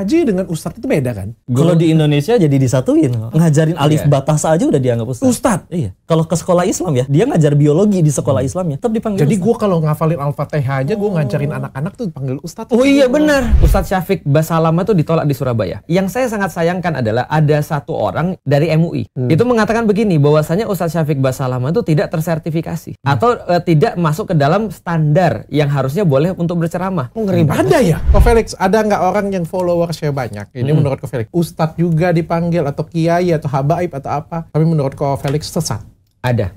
ngaji dengan ustadz itu beda kan? Kalau di Indonesia jadi disatuin, ngajarin alif yeah. batas aja udah dianggap ustadz. Ustadz. Iya. Kalau ke sekolah Islam ya, dia ngajar biologi di sekolah hmm. Islam ya, tetap dipanggil. Jadi gue kalau ngafalin al-fatihah aja, gue oh. ngajarin anak-anak tuh dipanggil ustadz. Oh iya, iya benar. Ustadz Syafiq Basalama tuh ditolak di Surabaya. Yang saya sangat sayangkan adalah ada satu orang dari MUI hmm. itu mengatakan begini bahwasanya Ustadz Syafiq Basalama itu tidak tersertifikasi hmm. atau e, tidak masuk ke dalam standar yang harusnya boleh untuk berceramah. Oh, ngeri ada ya? Oh Felix, ada nggak orang yang follow? saya banyak. Ini hmm. ko Felix. Ustadz juga dipanggil atau kiai atau habaib atau apa. Tapi menurut ko Felix sesat. Ada.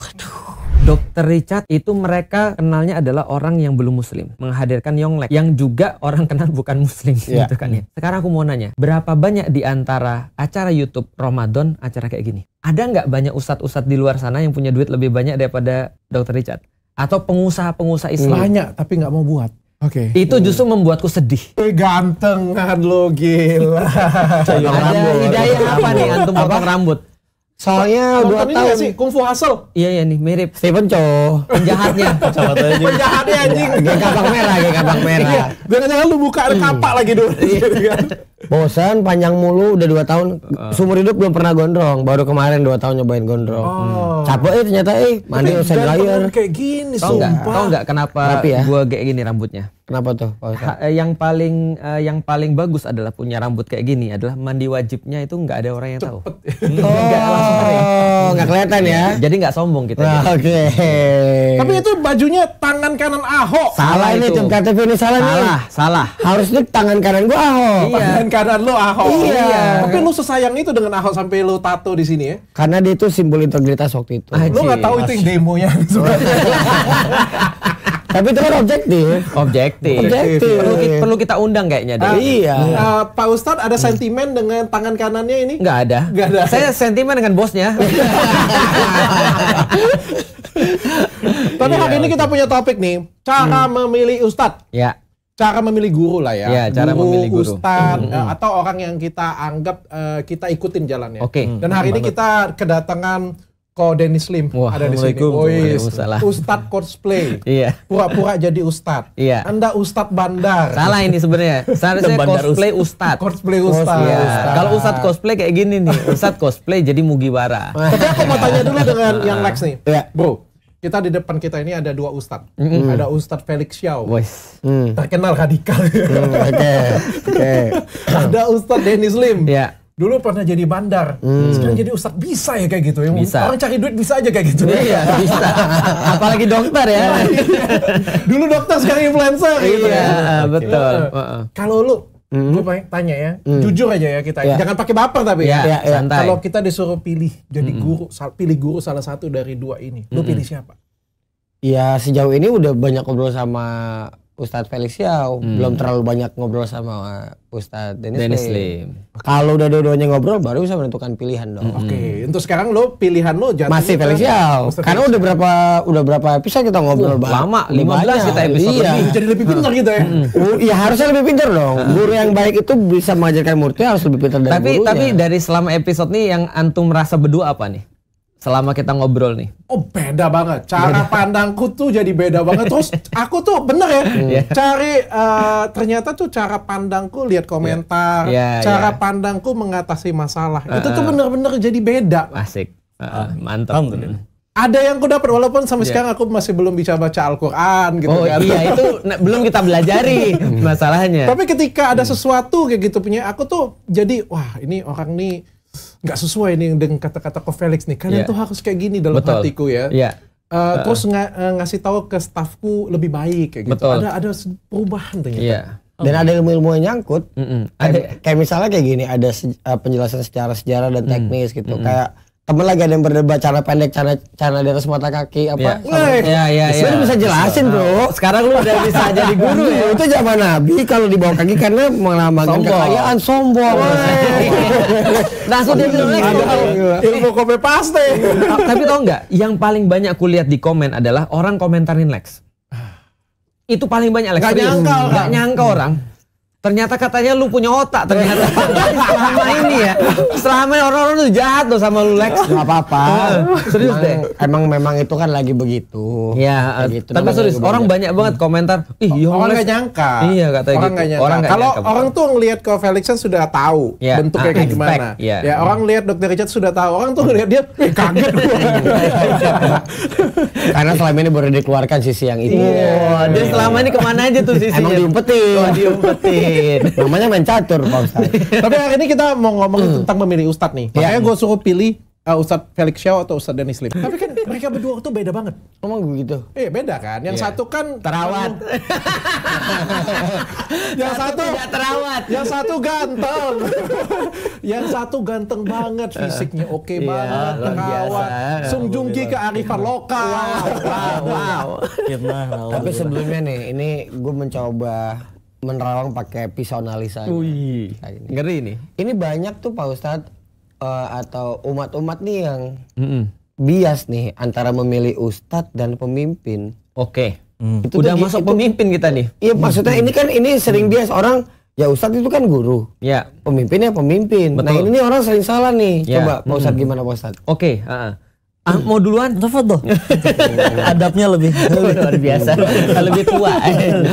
Waduh. Dokter Richard itu mereka kenalnya adalah orang yang belum muslim menghadirkan Yonglek yang juga orang kenal bukan muslim yeah. gitu kan ya. Sekarang aku mau nanya, berapa banyak di antara acara YouTube Ramadan acara kayak gini? Ada nggak banyak ustadz-ustadz di luar sana yang punya duit lebih banyak daripada Dokter Richard? Atau pengusaha-pengusaha Islam? Banyak tapi nggak mau buat. Oke. Okay. Itu justru membuatku sedih. Gantengan lo gila. Ada hidayah apa nih antum potong rambut? Soalnya dua tahun sih kungfu hasil. Iya iya nih mirip Steven Chow penjahatnya. penjahatnya anjing. Gak kapak merah, gak kapak merah. Iya. Jangan-jangan lu buka ada hmm. kapak lagi dulu. Iya. Gitu kan. Bosan panjang mulu udah dua tahun eh. sumur hidup belum pernah gondrong. Baru kemarin dua tahun nyobain gondrong. Oh. Capek eh ternyata eh mandi usai layar. Kayak gini sumpah. Tahu enggak kenapa ya? gua kayak gini rambutnya? Kenapa tuh? Ha, eh, yang paling uh, yang paling bagus adalah punya rambut kayak gini adalah mandi wajibnya itu nggak ada orang yang Cepet. tahu. Hmm, oh, nggak kelihatan ya? Jadi nggak sombong kita. Nah, Oke. Okay. Tapi itu bajunya tangan kanan Ahok. Salah, salah ini KTP ini salah, salah nih. Salah, salah. Harusnya tangan kanan gua Ahok. Iya. Tangan kanan lo Ahok. Iya. iya. Tapi lu sesayang itu dengan Ahok sampai lu tato di sini ya? Karena dia itu simbol integritas waktu itu. Aji. Lu nggak tahu Mas. itu yang demonya. Tapi itu kan objektif. Objektif. objektif. Perlu, kita, perlu kita undang kayaknya deh. Ah, iya. Uh, Pak Ustadz ada sentimen dengan tangan kanannya ini? Enggak ada. Enggak ada. Saya sentimen dengan bosnya. Tapi iya, hari ini kita punya topik nih, cara hmm. memilih ustadz. Ya. Cara memilih guru lah ya. ya cara guru, memilih guru. ustadz hmm, hmm, hmm. atau orang yang kita anggap uh, kita ikutin jalannya. Oke. Okay. Dan hari hmm, ini banget. kita kedatangan Ko Dennis Lim Wah, ada di sini. Wois, Ustad cosplay. iya. Pura-pura jadi Ustad. Iya. Anda Ustad bandar. Salah ini sebenarnya. Seharusnya cosplay Ustad. Cosplay Ustad. Iya. Kalau Ustad cosplay kayak gini nih. Ustad cosplay jadi Mugiwara. Tapi aku mau tanya dulu dengan yang Lex nah. nih. Iya. Bro, kita di depan kita ini ada dua ustad. Mm. Ada ustad Felix Xiao. Mm. Terkenal radikal. Mm, Oke. Okay. Okay. ada ustad Dennis Lim. Yeah dulu pernah jadi bandar, hmm. sekarang jadi ustadz bisa ya kayak gitu. Yang bisa. Orang cari duit bisa aja kayak gitu. Iya, bisa. Apalagi dokter ya. Iya. dulu dokter sekarang influencer iya, gitu. Iya, betul. kalau lu Mm. Gue pengen tanya ya, mm. jujur aja ya kita. Yeah. Jangan pakai baper tapi yeah, ya. Yeah, iya. Kalau kita disuruh pilih jadi mm. guru, pilih guru salah satu dari dua ini, mm. lu hmm. pilih siapa? Ya sejauh ini udah banyak ngobrol sama Ustadz Felix ya, hmm. belum terlalu banyak ngobrol sama Ustadz Dennis, Dennis Lim. Lim. Kalau udah dua-duanya ngobrol baru bisa menentukan pilihan dong. Hmm. Oke, okay. untuk sekarang lo pilihan lo jatuh masih Felix ya, Karena udah berapa udah berapa episode kita ngobrol uh, lama lima belas kita episode iya. lebih. Jadi lebih pintar gitu ya. Hmm. Oh, iya harusnya lebih pintar dong. Hmm. Guru yang baik itu bisa mengajarkan muridnya harus lebih pintar dari tapi, gurunya. Tapi tapi dari selama episode nih yang antum merasa berdua apa nih? selama kita ngobrol nih? Oh beda banget. Cara beda. pandangku tuh jadi beda banget. Terus aku tuh bener ya, yeah. cari uh, ternyata tuh cara pandangku lihat iya. komentar, yeah. Yeah, cara yeah. pandangku mengatasi masalah. Uh, Itu tuh bener-bener jadi beda. Asik, uh, mantap. Hmm. Ada yang ku dapat walaupun sampai yeah. sekarang aku masih belum bisa baca Al-Qur'an gitu oh, kan. iya itu belum kita belajari hmm. masalahnya. Tapi ketika ada hmm. sesuatu kayak gitu punya aku tuh jadi wah ini orang nih nggak sesuai nih dengan kata-kata Ko Felix nih. Kalian yeah. tuh harus kayak gini dalam Betul. hatiku ya. Yeah. Iya. Uh, terus ng eh, ngasih tahu ke staffku lebih baik kayak gitu. Betul. Ada ada perubahan ternyata. Yeah. Iya. Dan ada ilmu-ilmu yang nyangkut. Mm -mm. ada. kayak misalnya kayak gini, ada se eh, penjelasan secara sejarah dan mm. teknis mm -mm. gitu. Mm -mm. Kayak temen lagi ada yang berdebat cara pendek cara cara di atas mata kaki apa ya ya ya, ya. bisa jelasin bro sekarang lu udah bisa jadi guru iya, ya itu zaman nabi kalau di bawah kaki karena melambangkan kekayaan sombong oh, iya. langsung dia bilang ilmu kopi paste tapi tau nggak yang paling banyak kulihat di komen adalah orang komentarin Lex ah. itu paling banyak Lex nggak nyangka nyangka orang Ternyata katanya lu punya otak ternyata. selama ini ya. Selama ini orang-orang tuh jahat loh sama lu Lex. nggak apa-apa. Serius deh. Emang memang itu kan lagi begitu. Iya. Gitu, tapi serius orang banyak banget komentar. Ih, iya, orang nggak nyangka. Iya katanya orang gitu. Nyangka. Kalau orang tuh ngelihat ke Felixan sudah tahu iya, bentuknya ah, kayak gimana. Iya. Ya, orang lihat Dokter Richard sudah tahu. Orang tuh ngelihat dia kaget. Karena selama ini baru dikeluarkan sisi yang itu. Iya. Dia selama ini kemana aja tuh sisi? Emang diumpetin. Oh, diumpetin. Mungkin. Namanya main catur Pak Ustadz. Iya. Tapi hari ini kita mau ngomong hmm. tentang memilih Ustadz nih. Iya. Makanya gue suruh pilih uh, Ustadz Felix Shaw atau Ustadz Dennis Lim. Tapi kan mereka berdua tuh beda banget. Ngomong begitu? Iya eh, beda kan. Yang yeah. satu kan terawat. yang satu, satu terawat. Yang satu ganteng. yang satu ganteng banget, fisiknya oke okay iya, yeah, banget, terawat. Sungjungki Ki ke Arifan lokal. Wow, wow, wow. Tapi sebelumnya nih, ini gue mencoba menerawang pakai pisau nalisa ngeri ini Ini banyak tuh Pak Ustadz uh, atau umat-umat nih yang mm -hmm. bias nih antara memilih ustad dan pemimpin. Oke. Okay. Mm. Udah masuk itu, pemimpin kita nih. Iya maksudnya ini kan ini sering mm. bias orang ya ustadz itu kan guru. Ya. Yeah. Pemimpinnya pemimpin. Nah, Betul. Nah ini orang sering salah nih. Yeah. Coba Pak Ustadz mm. gimana Pak Ustadz? Oke. Okay, uh -uh. Ah, mau duluan? Tafadhol. Adabnya lebih luar biasa, lebih tua.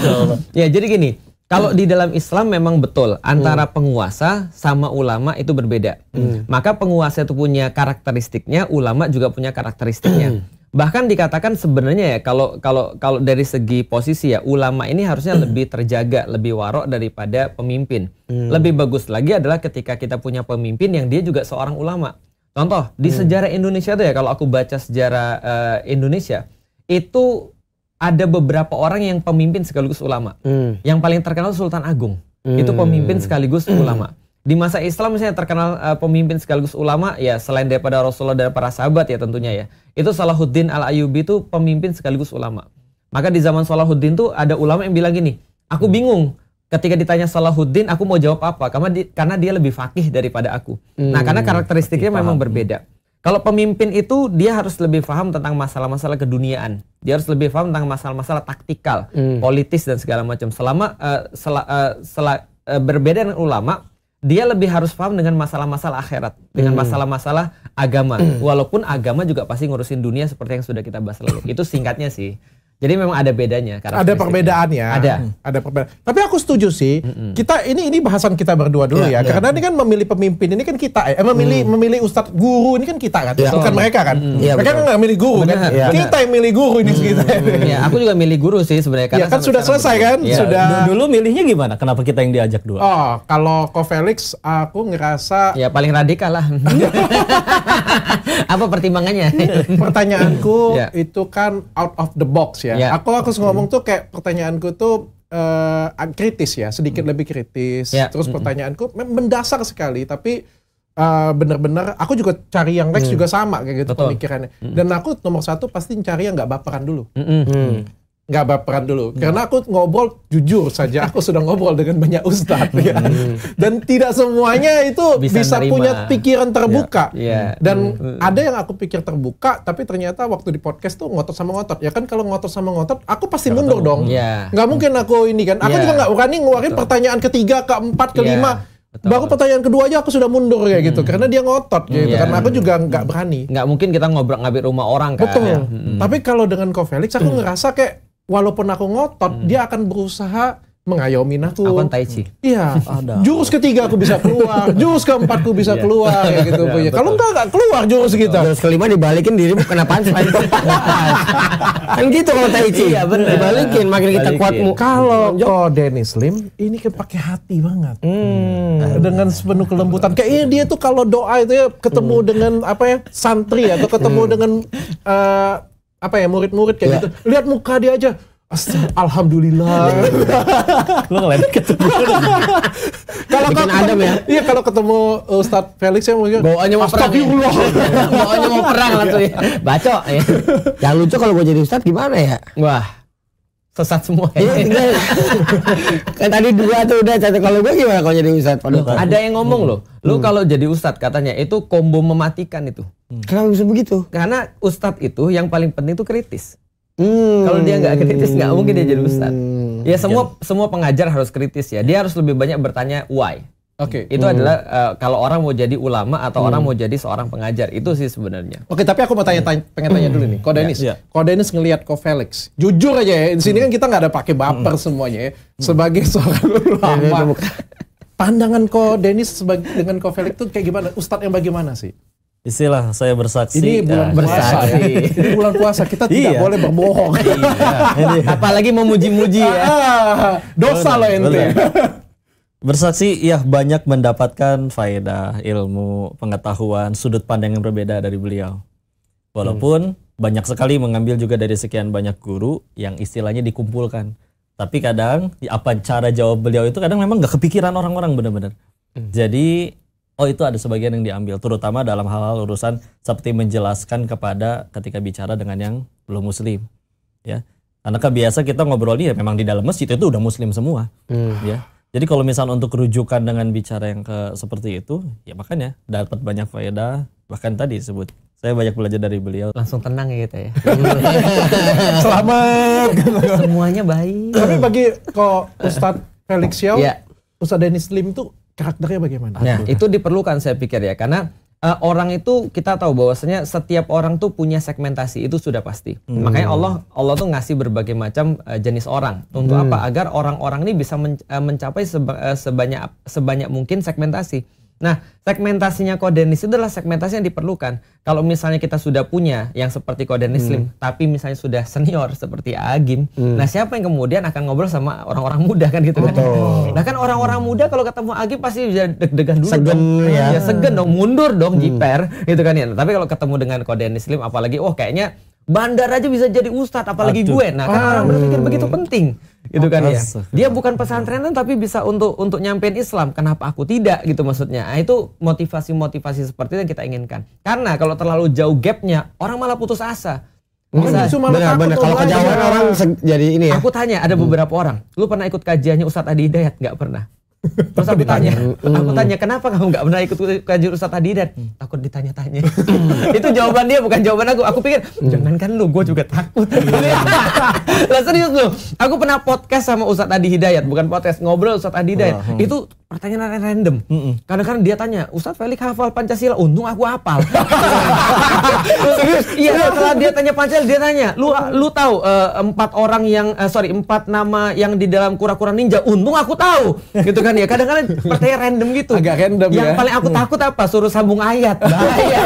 ya, jadi gini, kalau hmm. di dalam Islam memang betul antara hmm. penguasa sama ulama itu berbeda. Hmm. Maka penguasa itu punya karakteristiknya, ulama juga punya karakteristiknya. Hmm. Bahkan dikatakan sebenarnya ya kalau kalau kalau dari segi posisi ya ulama ini harusnya hmm. lebih terjaga, lebih warok daripada pemimpin. Hmm. Lebih bagus lagi adalah ketika kita punya pemimpin yang dia juga seorang ulama. Contoh di hmm. sejarah Indonesia tuh ya kalau aku baca sejarah uh, Indonesia itu ada beberapa orang yang pemimpin sekaligus ulama. Hmm. Yang paling terkenal Sultan Agung. Hmm. Itu pemimpin sekaligus hmm. ulama. Di masa Islam misalnya terkenal uh, pemimpin sekaligus ulama ya selain daripada Rasulullah dan para sahabat ya tentunya ya. Itu Salahuddin Al-Ayyubi itu pemimpin sekaligus ulama. Maka di zaman Salahuddin tuh ada ulama yang bilang gini, aku hmm. bingung ketika ditanya Salahuddin aku mau jawab apa karena dia lebih fakih daripada aku. Hmm. Nah, karena karakteristiknya memang berbeda. Kalau pemimpin itu dia harus lebih paham tentang masalah-masalah keduniaan. Dia harus lebih paham tentang masalah-masalah taktikal, hmm. politis dan segala macam. Selama uh, eh, sel, uh, eh, sel, uh, eh, berbeda dengan ulama, dia lebih harus paham dengan masalah-masalah akhirat, dengan hmm. masalah-masalah agama. Hmm. Walaupun agama juga pasti ngurusin dunia seperti yang sudah kita bahas lalu. Itu singkatnya sih. Jadi memang ada bedanya. Ada perbedaan ya. Ada. Hmm. Ada perbedaan. Tapi aku setuju sih. Hmm. Kita ini ini bahasan kita berdua dulu iya, ya. ya. ya. Karena ini kan memilih pemimpin ini kan kita eh memilih hmm. memilih ustadz guru ini kan kita kan, Ya. bukan mm. mereka kan. Mm. mereka betul. kan nggak milih guru kan. benar, kan. Ya, Kita yang milih guru ini hmm. kita. Ya, aku juga milih guru sih sebenarnya. ya, kan sudah selesai kan. Ya. Sudah. Dulu milihnya gimana? Kenapa kita yang diajak dua? Oh, kalau Ko Felix aku ngerasa ya paling radikal lah. Apa pertimbangannya? Pertanyaanku ya. itu kan out of the box ya ya. ya. Aku aku ngomong tuh kayak pertanyaanku tuh uh, kritis ya, sedikit hmm. lebih kritis. Ya. Terus hmm, hmm. pertanyaanku mendasar sekali, tapi uh, eh, bener benar aku juga cari yang Lex hmm. juga sama kayak gitu Betul. pemikirannya. Hmm. Dan aku nomor satu pasti cari yang nggak baperan dulu. Hmm. Hmm. hmm nggak baperan dulu hmm. karena aku ngobrol jujur saja aku sudah ngobrol dengan banyak ustadz ya hmm. dan tidak semuanya itu bisa, bisa punya pikiran terbuka yeah. Yeah. dan hmm, hmm. ada yang aku pikir terbuka tapi ternyata waktu di podcast tuh ngotot sama ngotot ya kan kalau ngotot sama ngotot aku pasti Kalo mundur dong yeah. nggak mungkin aku ini kan aku yeah. juga nggak berani ngeluarin Betul. pertanyaan ketiga keempat iya, kelima yeah. Betul. Baru pertanyaan kedua aja aku sudah mundur kayak gitu. hmm. gitu karena dia ngotot hmm, gitu yeah. karena aku juga nggak berani. Nggak mungkin kita ngobrol ngabit rumah orang kan. Betul. Ya? Hmm. Tapi kalau dengan Ko Felix aku hmm. ngerasa kayak walaupun aku ngotot, hmm. dia akan berusaha mengayomi aku. Aku tai chi. Iya. jurus ketiga aku bisa keluar, jurus keempat aku bisa iya. keluar ya gitu ya. Kalau enggak enggak keluar jurus kita. Jurus kelima dibalikin dirimu kena punchline. kan gitu kalau tai chi. Iya, bener. Dibalikin makin kita kuat. Kalau kau Dennis Lim ini kepake kan hati banget. Hmm. Dengan sepenuh kelembutan. Kayaknya dia tuh kalau doa itu ya ketemu hmm. dengan apa ya santri atau ketemu hmm. dengan uh, apa ya murid-murid kayak yeah. gitu lihat muka dia aja Alhamdulillah. Iya, iya, iya. Lo ngeliat ketemu. kalau ketemu Adam ya. Iya kalau ketemu uh, Ustadz Felix ya mungkin. Bawaannya mau perang. Ya? Bawaannya mau perang langsung ya. Baco. Ya. Yang lucu kalau gue jadi Ustadz gimana ya? Wah sesat semua ya. tinggal, iya. kan tadi dua tuh udah satu kalau gue gimana kalau jadi ustad paduka ada yang ngomong hmm. loh lu hmm. kalau jadi ustad katanya itu combo mematikan itu hmm. kenapa bisa begitu karena ustad itu yang paling penting itu kritis hmm. kalau dia nggak kritis nggak mungkin dia jadi ustad hmm. ya semua semua pengajar harus kritis ya dia harus lebih banyak bertanya why Oke. Okay. Itu hmm. adalah uh, kalau orang mau jadi ulama atau hmm. orang mau jadi seorang pengajar itu sih sebenarnya. Oke, okay, tapi aku mau tanya, tanya pengen tanya dulu nih, hmm. Kodenis. Ya, yeah. Kodenis ngelihat Ko Felix. Jujur aja ya, di sini kan kita nggak ada pakai baper hmm. semuanya ya. Hmm. Sebagai seorang iya, iya, ulama. Iya, pandangan Ko Denis dengan Ko Felix itu kayak gimana? Ustadz yang bagaimana sih? Istilah saya bersaksi. Ini bulan Ya. Ini bulan puasa kita tidak boleh berbohong. iya. Apalagi memuji-muji ya. Ah, dosa loh ente. Bersaksi ya banyak mendapatkan faedah, ilmu, pengetahuan, sudut pandang yang berbeda dari beliau. Walaupun hmm. banyak sekali mengambil juga dari sekian banyak guru yang istilahnya dikumpulkan. Tapi kadang ya apa cara jawab beliau itu kadang memang gak kepikiran orang-orang benar-benar. Hmm. Jadi oh itu ada sebagian yang diambil terutama dalam hal-hal urusan seperti menjelaskan kepada ketika bicara dengan yang belum muslim. Ya. Karena kebiasa kita ngobrol ya memang di dalam masjid itu udah muslim semua. Hmm. Ya jadi kalau misalnya untuk rujukan dengan bicara yang ke seperti itu, ya makanya dapat banyak faedah. Bahkan tadi sebut saya banyak belajar dari beliau. Langsung tenang ya gitu ya. Selamat. Semuanya baik. Tapi bagi kok Ustadz Felix Xiao, yeah. Ustadz Denis Lim itu karakternya bagaimana? Nah, itu diperlukan saya pikir ya karena uh, orang itu kita tahu bahwasanya setiap orang tuh punya segmentasi itu sudah pasti. Hmm. Makanya Allah Allah tuh ngasih berbagai macam uh, jenis orang. Untuk hmm. apa? Agar orang-orang ini bisa men, uh, mencapai seba, uh, sebanyak sebanyak mungkin segmentasi. Nah, segmentasinya kodenis itu adalah segmentasi yang diperlukan. Kalau misalnya kita sudah punya yang seperti kodenis hmm. slim, tapi misalnya sudah senior seperti Agim, hmm. nah siapa yang kemudian akan ngobrol sama orang-orang muda kan gitu kan? Nah kan orang-orang muda kalau ketemu Agim pasti bisa deg-degan dulu. Segen dong. ya. ya. Segen dong, mundur dong, hmm. jiper gitu kan ya. Nah, tapi kalau ketemu dengan kodenis slim, apalagi, oh kayaknya bandar aja bisa jadi ustadz, apalagi Aduh. gue. Nah kan ah. orang berpikir begitu oh. penting gitu kan ya. Dia bukan pesantrenan tapi bisa untuk untuk nyampein Islam. Kenapa aku tidak gitu maksudnya? Nah, itu motivasi-motivasi seperti itu yang kita inginkan. Karena kalau terlalu jauh gapnya, orang malah putus asa. Bisa, benar, benar. Kalau kejauhan orang jadi ini ya. Aku tanya, ada hmm. beberapa hmm. orang. Lu pernah ikut kajiannya Ustadz Adi Hidayat? Gak pernah. Terus aku tanya, aku hmm. tanya kenapa kamu nggak pernah ikut kajian Ustadz tadi dan takut hmm. ditanya-tanya. itu jawaban dia bukan jawaban aku. Aku pikir hmm. jangankan lu, gue juga takut. Lah serius lu, aku pernah podcast sama Ustadz Adi Hidayat, bukan podcast ngobrol Ustadz Adi Hidayat. Oh, oh. itu pertanyaan random. Kadang-kadang dia tanya, Ustadz Felix hafal Pancasila, untung aku hafal. Serius? Iya, setelah dia tanya Pancasila, dia tanya, lu lu tahu uh, empat orang yang uh, sorry empat nama yang di dalam kura-kura ninja, untung aku tahu. Gitu kan ya. Kadang-kadang pertanyaan random gitu. Agak random yang ya. Yang paling aku mm. takut apa? Suruh sambung ayat. Bahaya.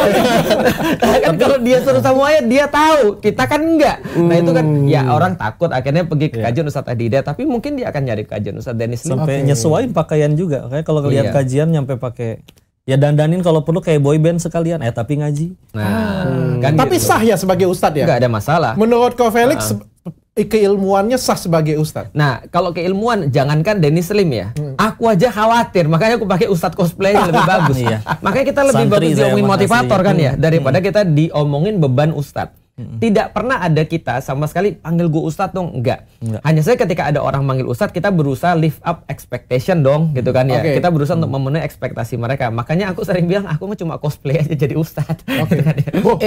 kan kalau dia suruh sambung ayat, dia tahu. Kita kan enggak. Nah itu kan ya mm. orang takut akhirnya pergi ke iya. kajian Ustadz Adida, tapi mungkin dia akan nyari kajian Ustadz Denis Sampai nyesuaiin pakaian juga juga. Kayak kalau lihat iya. kajian nyampe pakai ya dandanin kalau perlu kayak boy band sekalian eh tapi ngaji. Nah, hmm. kan tapi gitu. sah ya sebagai ustadz ya? Enggak ada masalah. Menurut Ko Felix uh -uh. keilmuannya sah sebagai ustadz. Nah, kalau keilmuan jangankan Dennis Slim ya. Hmm. Aku aja khawatir, makanya aku pakai ustadz cosplay yang lebih bagus. iya. Makanya kita lebih Santri bagus diomongin motivator kan ya hmm. daripada hmm. kita diomongin beban ustadz. Tidak pernah ada kita sama sekali panggil gue ustadz dong, enggak. enggak. Hanya saya ketika ada orang manggil ustadz, kita berusaha lift up expectation dong, gitu kan ya. Okay. Kita berusaha hmm. untuk memenuhi ekspektasi mereka. Makanya aku sering bilang aku mah cuma cosplay aja jadi ustadz. Oke. Okay. gitu kan, ya. Oh,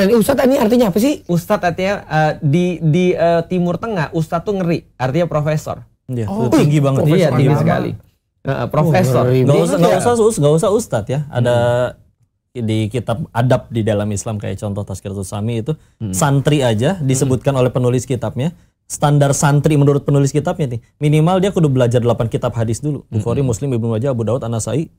eh, ini ustadz ini artinya apa sih? Ustadz artinya uh, di di uh, Timur Tengah ustadz tuh ngeri, artinya profesor. Iya, oh, tinggi banget. Iya, iya tinggi sekali. Uh, profesor. Oh, nggak usah, nggak usah, nggak usah ustadz ya. Ada hmm di kitab adab di dalam Islam kayak contoh Tazkiratul Sami itu hmm. santri aja hmm. disebutkan hmm. oleh penulis kitabnya standar santri menurut penulis kitabnya nih minimal dia kudu belajar 8 kitab hadis dulu hmm. Bukhari, Muslim, Ibnu Majah, Abu Daud, Anasai,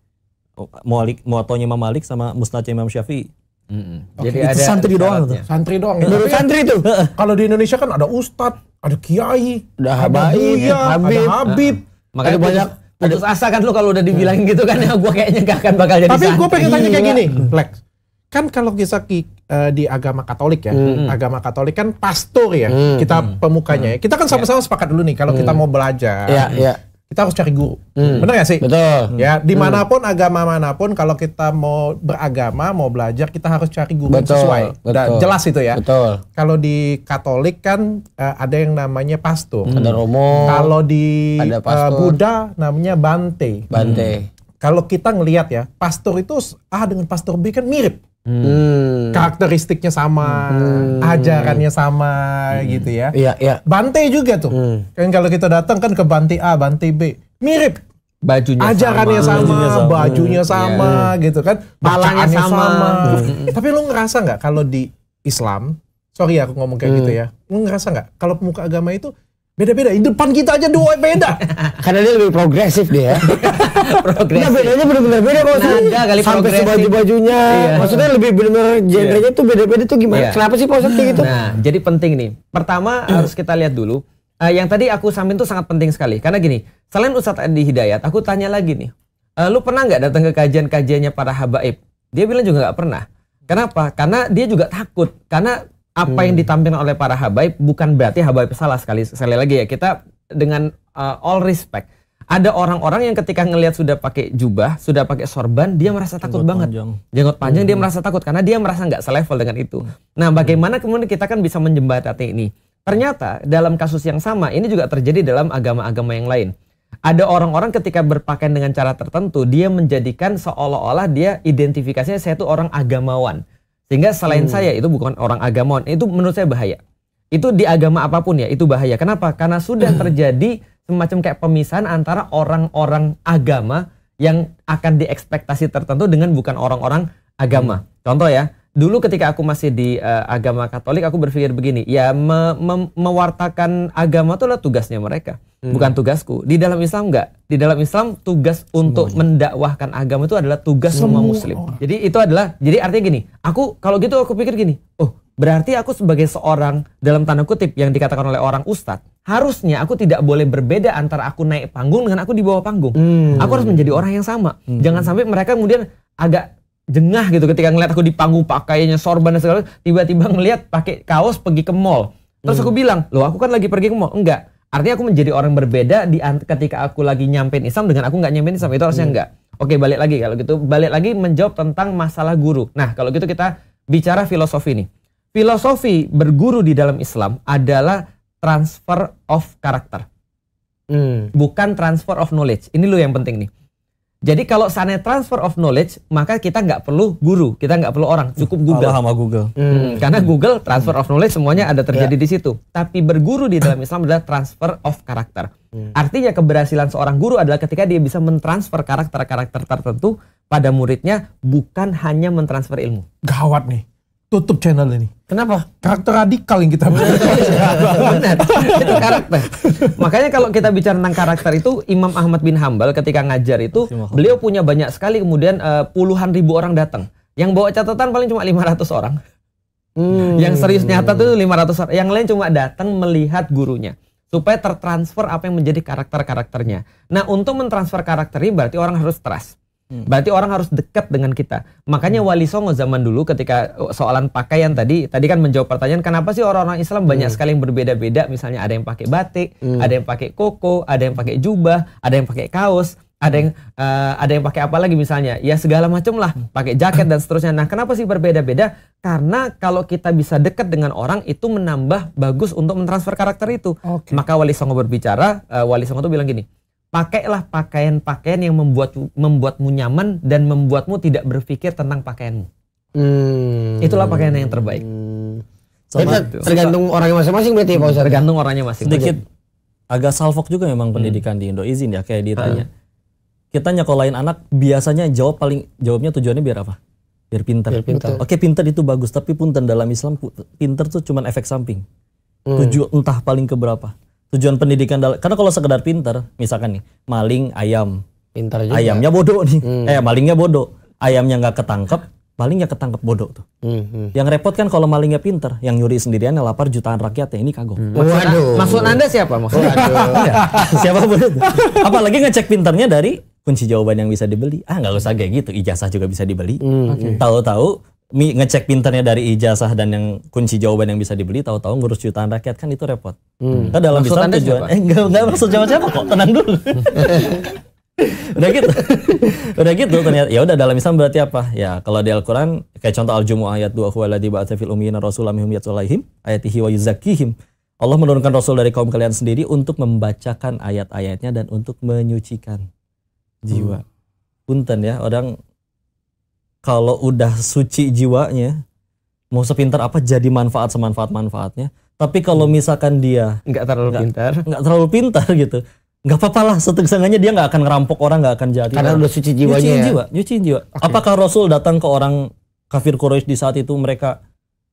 oh, Mualik, Muatonya Imam Malik sama Mustajab Imam Syafi'i. -hmm. Jadi itu ada santri doang tuh. Santri doang. Menurut santri itu. Kalau di Indonesia kan ada ustadz, ada kiai, ada habaib, ya. ada habib. Ada habib. Nah. Makanya gitu. banyak Putus asa kan lu kalau udah dibilang gitu kan ya gue kayaknya gak akan bakal jadi Tapi gue pengen tanya kayak gini, iya. Lex. Kan kalau kisah ki, uh, di agama Katolik ya, hmm. agama Katolik kan pastor ya, hmm. kita hmm. pemukanya ya. Kita kan hmm. sama-sama sepakat dulu nih kalau hmm. kita mau belajar. Yeah, yeah kita harus cari guru. Hmm. Benar gak sih? Betul. Ya, hmm. dimanapun hmm. agama manapun, kalau kita mau beragama, mau belajar, kita harus cari guru betul, yang sesuai. Nah, betul. Dan jelas itu ya. Betul. Kalau di Katolik kan uh, ada yang namanya pastor. Hmm. Ada romo. Kalau di uh, Buddha namanya bante. Bante. Hmm. Kalau kita ngelihat ya, pastor itu ah dengan pastor B kan mirip. Hmm. hmm. Karakteristiknya sama, hmm. ajarannya sama hmm. gitu ya. Iya, iya. Bante juga tuh. Hmm. Kan kalau kita datang kan ke Bante A, Bante B, mirip bajunya ajarannya sama, sama, bajunya sama, bajunya iya. sama yeah. gitu kan, palanya sama. sama. Hmm. Tapi lu ngerasa nggak kalau di Islam, sorry ya aku ngomong kayak gitu hmm. gitu ya, lu ngerasa nggak kalau pemuka agama itu beda-beda, di depan kita aja dua beda. Karena dia lebih progresif dia. progresif. Nah, bedanya benar-benar beda kok. Nada kali Sampai sebaju-bajunya. Iya. Maksudnya lebih benar-benar genrenya iya. tuh beda-beda tuh gimana? Iya. Kenapa sih Pak gitu? Nah, jadi penting nih. Pertama hmm. harus kita lihat dulu uh, yang tadi aku sampein tuh sangat penting sekali. Karena gini, selain Ustadz Adi Hidayat, aku tanya lagi nih. Uh, lu pernah nggak datang ke kajian-kajiannya para habaib? Dia bilang juga nggak pernah. Kenapa? Karena dia juga takut. Karena apa hmm. yang ditampilkan oleh para habaib bukan berarti habaib salah sekali. Sekali lagi ya, kita dengan uh, all respect ada orang-orang yang ketika ngelihat sudah pakai jubah, sudah pakai sorban, dia merasa takut Jenggot banget. Panjang. Jenggot panjang, hmm. dia merasa takut karena dia merasa nggak selevel dengan itu. Hmm. Nah, hmm. bagaimana kemudian kita kan bisa menjembatani ini? Ternyata dalam kasus yang sama ini juga terjadi dalam agama-agama yang lain. Ada orang-orang ketika berpakaian dengan cara tertentu, dia menjadikan seolah-olah dia identifikasinya saya itu orang agamawan. Sehingga selain hmm. saya itu bukan orang agamawan, itu menurut saya bahaya. Itu di agama apapun ya, itu bahaya. Kenapa? Karena sudah terjadi semacam kayak pemisahan antara orang-orang agama yang akan diekspektasi tertentu dengan bukan orang-orang agama. Contoh ya, dulu ketika aku masih di uh, agama Katolik aku berpikir begini, ya me me mewartakan agama itu adalah tugasnya mereka, hmm. bukan tugasku. Di dalam Islam enggak. Di dalam Islam tugas Semuanya. untuk mendakwahkan agama itu adalah tugas semua, muslim. Jadi itu adalah jadi artinya gini, aku kalau gitu aku pikir gini, oh Berarti aku sebagai seorang dalam tanda kutip yang dikatakan oleh orang ustadz, harusnya aku tidak boleh berbeda antara aku naik panggung dengan aku di bawah panggung. Hmm. Aku harus menjadi orang yang sama. Hmm. Jangan sampai mereka kemudian agak jengah gitu ketika ngeliat aku di panggung pakaiannya sorban dan segala tiba-tiba ngeliat pakai kaos pergi ke mall. Terus hmm. aku bilang, "Loh, aku kan lagi pergi ke mall." Enggak. Artinya aku menjadi orang berbeda di ketika aku lagi nyampein Islam dengan aku nggak nyampein Islam itu harusnya hmm. enggak. Oke, balik lagi kalau gitu. Balik lagi menjawab tentang masalah guru. Nah, kalau gitu kita bicara filosofi nih filosofi berguru di dalam Islam adalah transfer of karakter. Hmm. Bukan transfer of knowledge. Ini lo yang penting nih. Jadi kalau sana transfer of knowledge, maka kita nggak perlu guru, kita nggak perlu orang, cukup hmm. Google. Allah sama Google. Hmm. hmm. Karena Google transfer of knowledge semuanya ada terjadi yeah. di situ. Tapi berguru di dalam Islam adalah transfer of karakter. Hmm. Artinya keberhasilan seorang guru adalah ketika dia bisa mentransfer karakter-karakter tertentu pada muridnya, bukan hanya mentransfer ilmu. Gawat nih, tutup channel ini. Kenapa? Karakter radikal yang kita Benar, itu karakter. Makanya kalau kita bicara tentang karakter itu, Imam Ahmad bin Hambal ketika ngajar itu, beliau punya banyak sekali kemudian uh, puluhan ribu orang datang. Yang bawa catatan paling cuma 500 orang. Hmm. Yang serius nyata tuh 500 orang. Yang lain cuma datang melihat gurunya. Supaya tertransfer apa yang menjadi karakter-karakternya. Nah untuk mentransfer karakter ini berarti orang harus trust. Hmm. Berarti orang harus dekat dengan kita. Makanya hmm. Wali Songo zaman dulu ketika oh, soalan pakaian tadi, tadi kan menjawab pertanyaan kenapa sih orang-orang Islam banyak hmm. sekali yang berbeda-beda. Misalnya ada yang pakai batik, hmm. ada yang pakai koko, ada yang pakai jubah, ada yang pakai kaos, ada yang uh, ada yang pakai apa lagi misalnya. Ya segala macam lah, hmm. pakai jaket dan seterusnya. Nah, kenapa sih berbeda-beda? Karena kalau kita bisa dekat dengan orang itu menambah bagus untuk mentransfer karakter itu. Okay. Maka Wali Songo berbicara, uh, Wali Songo tuh bilang gini pakailah pakaian-pakaian yang membuat membuatmu nyaman dan membuatmu tidak berpikir tentang pakaianmu. Hmm. Itulah pakaian yang terbaik. Hmm. Sama Jadi, tergantung orangnya masing-masing berarti hmm. ya, Tergantung orangnya masing-masing. Sedikit agak salfok juga memang pendidikan di Indo izin ya kayak ditanya. Hmm. Kita nyekolahin anak biasanya jawab paling jawabnya tujuannya biar apa? Biar pintar. Biar pintar. Oke pintar itu bagus tapi punten dalam Islam pintar tuh cuman efek samping. Hmm. Tujuh entah paling keberapa tujuan pendidikan dalam karena kalau sekedar pinter misalkan nih maling ayam pintar juga ayamnya bodoh nih hmm. eh malingnya bodoh ayamnya nggak ketangkep malingnya ketangkep bodoh tuh hmm. hmm. yang repot kan kalau malingnya pinter yang nyuri sendirian yang lapar jutaan rakyatnya ini kagok hmm. maksud, Waduh. maksud anda siapa maksud ya, siapa boleh apalagi ngecek pinternya dari kunci jawaban yang bisa dibeli ah nggak usah kayak gitu ijazah juga bisa dibeli hmm. okay. tahu-tahu ngecek pinternya dari ijazah dan yang kunci jawaban yang bisa dibeli tahu-tahu ngurus jutaan rakyat kan itu repot. Hmm. Kan dalam maksud tujuan eh enggak enggak maksud siapa siapa kok tenang dulu. udah gitu. udah gitu ternyata ya udah dalam Islam berarti apa? Ya kalau di Al-Qur'an kayak contoh Al-Jumu'ah ayat 2 huwaladzi ba'atsa fil ummiyina rasulam hum yatsulaihim ayatihi wa yuzakkihim. Allah menurunkan rasul dari kaum kalian sendiri untuk membacakan ayat-ayatnya dan untuk menyucikan jiwa. Hmm. Punten ya, orang kalau udah suci jiwanya mau sepintar apa jadi manfaat semanfaat manfaatnya tapi kalau hmm. misalkan dia nggak terlalu gak, pintar nggak terlalu pintar gitu nggak apa-apa lah setengahnya dia nggak akan ngerampok orang nggak akan jahat karena udah suci jiwanya nyuciin ya? jiwa nyuciin jiwa okay. apakah Rasul datang ke orang kafir Quraisy di saat itu mereka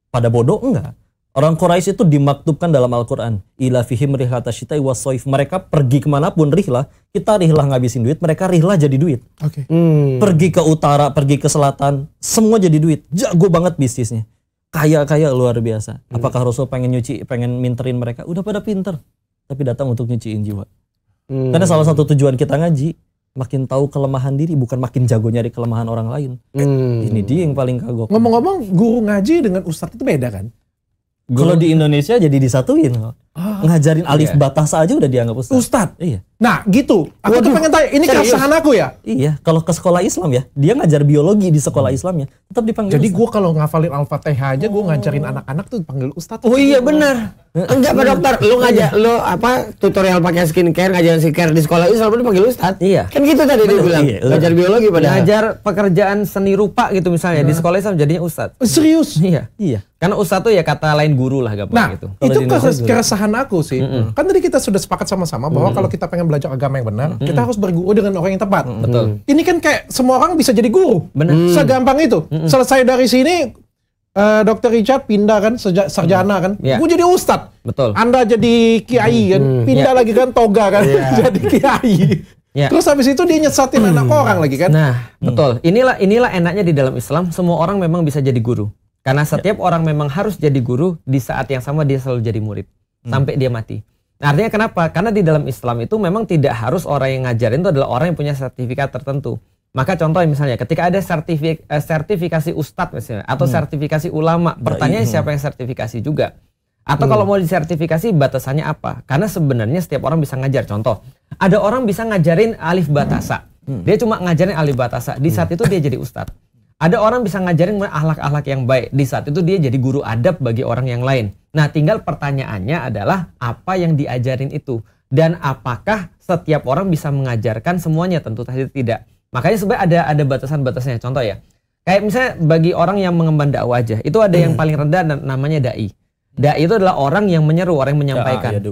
pada bodoh enggak Orang Quraisy itu dimaktubkan dalam Al-Quran. Ila fihim rihlata syitai Mereka pergi kemanapun rihlah, kita rihlah ngabisin duit, mereka rihlah jadi duit. Okay. Hmm. Pergi ke utara, pergi ke selatan, semua jadi duit. Jago banget bisnisnya. Kaya-kaya luar biasa. Hmm. Apakah Rasul pengen nyuci, pengen minterin mereka? Udah pada pinter. Tapi datang untuk nyuciin jiwa. Hmm. Karena salah satu tujuan kita ngaji, makin tahu kelemahan diri bukan makin jago nyari kelemahan orang lain. Hmm. Ini dia yang paling kagok. Ngomong-ngomong, guru ngaji dengan ustadz itu beda kan? Kalau di Indonesia jadi disatuin. Ah, Ngajarin alif iya. batas aja udah dianggap ustad. Ustad, Iya. Nah, gitu. Aku Waduh, tuh pengen tanya, ini serius? keresahan aku ya? Iya, kalau ke sekolah Islam ya, dia ngajar biologi di sekolah hmm. Islam ya, tetap dipanggil Jadi gue kalau ngafalin Al-Fatihah aja, oh. gue ngajarin anak-anak tuh panggil Ustadz. Oh iya bener. Enggak Pak Dokter, lu ngajak iya. lu apa tutorial pakai skincare, ngajarin skincare di sekolah Islam lu dipanggil Ustadz. Iya. Kan gitu tadi bener, dia bilang, iya, ngajar biologi pada iya. ngajar pekerjaan seni rupa gitu misalnya nah. di iya. sekolah Islam jadinya Ustadz. Oh, serius? Iya. Iya. Karena ustadz tuh ya kata lain guru lah gak nah, gitu. Nah, itu keresahan aku sih. Mm -mm. Kan tadi kita sudah sepakat sama-sama bahwa mm -mm. kalau kita pengen belajar agama yang benar, hmm. kita harus berguru dengan orang yang tepat. Hmm. Betul. Ini kan kayak semua orang bisa jadi guru. Benar. Hmm. Segampang itu. Hmm. Selesai dari sini uh, eh, Dr. Richard pindah kan sarjana kan. Yeah. Gue jadi ustad. Betul. Anda jadi kiai kan. Pindah yeah. lagi kan toga kan yeah. jadi kiai. ya. Terus habis itu dia nyesatin mm. anak orang lagi kan. Nah, mm. betul. Inilah inilah enaknya di dalam Islam semua orang memang bisa jadi guru. Karena setiap ya. orang memang harus jadi guru di saat yang sama dia selalu jadi murid hmm. sampai dia mati. Nah, artinya kenapa? Karena di dalam Islam itu memang tidak harus orang yang ngajarin itu adalah orang yang punya sertifikat tertentu. Maka contohnya misalnya ketika ada sertifik, eh, sertifikasi ustadz misalnya atau hmm. sertifikasi ulama, ya, pertanyaan hmm. siapa yang sertifikasi juga. Atau hmm. kalau mau disertifikasi batasannya apa? Karena sebenarnya setiap orang bisa ngajar. Contoh, ada orang bisa ngajarin alif batasa. Hmm. Dia cuma ngajarin alif batasa. Di saat hmm. itu dia jadi ustadz. Ada orang bisa ngajarin ahlak-ahlak yang baik. Di saat itu dia jadi guru adab bagi orang yang lain. Nah, tinggal pertanyaannya adalah apa yang diajarin itu dan apakah setiap orang bisa mengajarkan semuanya? Tentu saja tidak. Makanya sebenarnya ada ada batasan batasannya Contoh ya, kayak misalnya bagi orang yang mengemban dakwah aja, itu ada yang hmm. paling rendah namanya dai. Dai itu adalah orang yang menyeru, orang yang menyampaikan.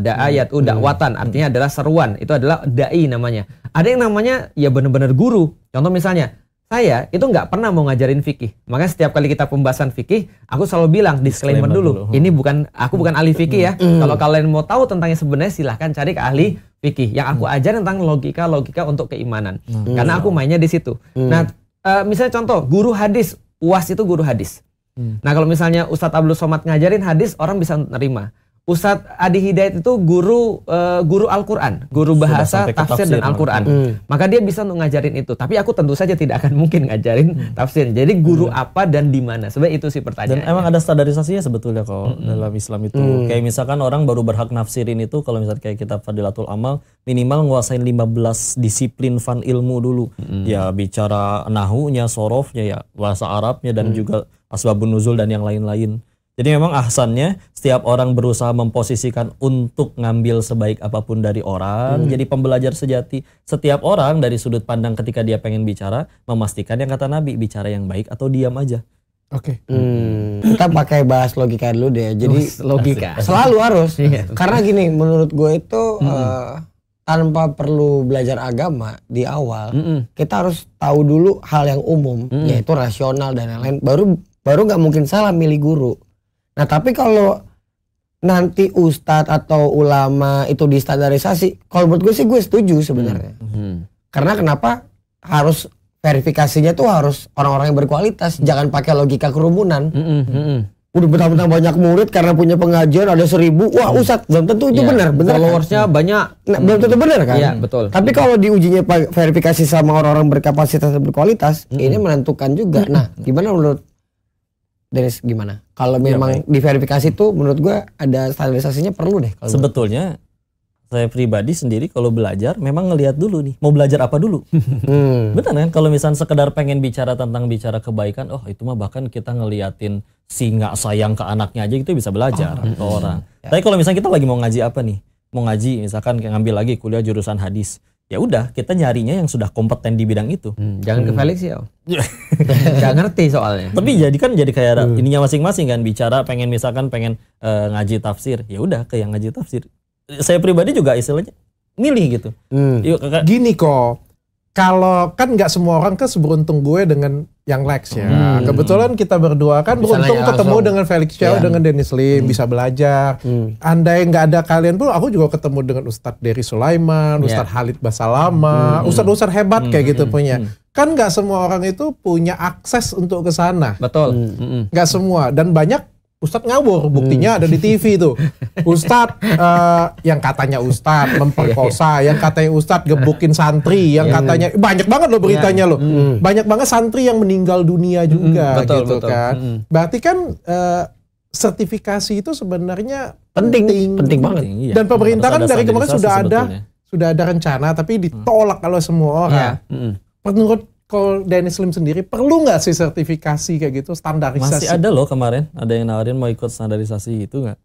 Da'a ayat, uh, watan, artinya adalah seruan. Itu adalah dai namanya. Ada yang namanya ya benar-benar guru. Contoh misalnya, saya itu nggak pernah mau ngajarin fikih. Makanya setiap kali kita pembahasan fikih, aku selalu bilang disclaimer, disclaimer dulu. dulu. Ini bukan aku bukan ahli fikih ya. Mm. Kalau kalian mau tahu tentangnya sebenarnya silahkan cari ke ahli fikih. Yang aku hmm. ajarin tentang logika-logika untuk keimanan. Mm. Karena aku hmm. mainnya di situ. Mm. Nah, uh, misalnya contoh guru hadis, UAS itu guru hadis. Mm. Nah, kalau misalnya Ustadz Abdul Somad ngajarin hadis, orang bisa nerima. Ustadz Adi Hidayat itu guru uh, guru Al-Quran, guru bahasa, tafsir, tafsir dan Al-Quran. Hmm. Maka dia bisa untuk ngajarin itu. Tapi aku tentu saja tidak akan mungkin ngajarin hmm. tafsir. Jadi guru hmm. apa dan di mana? Sebenarnya itu sih pertanyaan. Dan emang ada standarisasinya sebetulnya kok hmm. dalam Islam itu. Hmm. Kayak misalkan orang baru berhak nafsirin itu kalau misalnya kayak kita Fadilatul Amal minimal nguasain 15 disiplin fan ilmu dulu. Hmm. Ya bicara nahunya, sorofnya ya, bahasa Arabnya dan hmm. juga asbabun nuzul dan yang lain-lain jadi memang ahsannya setiap orang berusaha memposisikan untuk ngambil sebaik apapun dari orang. Hmm. Jadi pembelajar sejati setiap orang dari sudut pandang ketika dia pengen bicara memastikan yang kata Nabi bicara yang baik atau diam aja. Oke. Okay. Hmm. Kita pakai bahas logika dulu deh. Jadi Us, logika selalu harus. iya. Karena gini menurut gue itu hmm. uh, tanpa perlu belajar agama di awal, hmm. kita harus tahu dulu hal yang umum, hmm. itu yaitu rasional dan lain-lain. Baru baru nggak mungkin salah milih guru. Nah tapi kalau nanti ustadz atau ulama itu distandarisasi, kalau menurut gue sih gue setuju sebenarnya. Hmm. hmm. Karena kenapa harus verifikasinya tuh harus orang-orang yang berkualitas, hmm. jangan pakai logika kerumunan. Hmm. Hmm. hmm, hmm. Udah bentang-bentang banyak murid karena punya pengajian ada seribu, wah ustadz belum tentu itu yeah. benar, benar. Kan? Followersnya kan? banyak, nah, belum tentu benar kan? Iya betul. Tapi kalau diujinya verifikasi sama orang-orang berkapasitas dan berkualitas, hmm. ini menentukan juga. Nah, gimana menurut dari gimana? Kalau iya, memang ya, diverifikasi itu menurut gua ada standarisasinya perlu deh. Sebetulnya gua. saya pribadi sendiri kalau belajar memang ngelihat dulu nih mau belajar apa dulu. hmm. Benar kan? Kalau misalnya sekedar pengen bicara tentang bicara kebaikan, oh itu mah bahkan kita ngeliatin si nggak sayang ke anaknya aja itu bisa belajar oh. atau iya. orang. Ya. Tapi kalau misalnya kita lagi mau ngaji apa nih? Mau ngaji misalkan ngambil lagi kuliah jurusan hadis ya udah kita nyarinya yang sudah kompeten di bidang itu. Hmm, jangan hmm. ke Felix ya. ya. Gak ngerti soalnya. Tapi hmm. jadi kan jadi kayak hmm. ininya masing-masing kan bicara pengen misalkan pengen uh, ngaji tafsir, ya udah ke yang ngaji tafsir. Saya pribadi juga istilahnya milih gitu. Hmm. Yuk, Gini kok kalau kan nggak semua orang kan seberuntung gue dengan yang Lex ya. Hmm. Kebetulan kita berdua kan Bisa beruntung ketemu dengan Felix Chow yeah. dengan Dennis Lim hmm. bisa belajar. Hmm. Andai nggak ada kalian pun aku juga ketemu dengan Ustadz Dery Sulaiman, yeah. Ustadz Halid Basalama, hmm. hmm. Ustadz-Ustadz hebat hmm. kayak gitu hmm. punya. Hmm. Kan nggak semua orang itu punya akses untuk ke sana. Betul. Hmm. Hmm. Nggak hmm. semua dan banyak Ustadz ngawur, buktinya hmm. ada di TV itu. Ustadz uh, yang katanya Ustadz memperkosa, iya, iya. yang katanya Ustadz gebukin santri, yang iya. katanya banyak banget loh beritanya loh. Banyak banget santri yang meninggal dunia juga hmm, betul, gitu betul. kan. Berarti kan uh, sertifikasi itu sebenarnya penting penting, penting banget. Dan pemerintah kan dari kemarin sudah ada sudah ada rencana tapi ditolak mm. kalau semua orang. Ya. Menurut kalau Dennis Lim sendiri perlu nggak sih sertifikasi kayak gitu standarisasi? Masih ada loh kemarin ada yang nawarin mau ikut standarisasi itu nggak?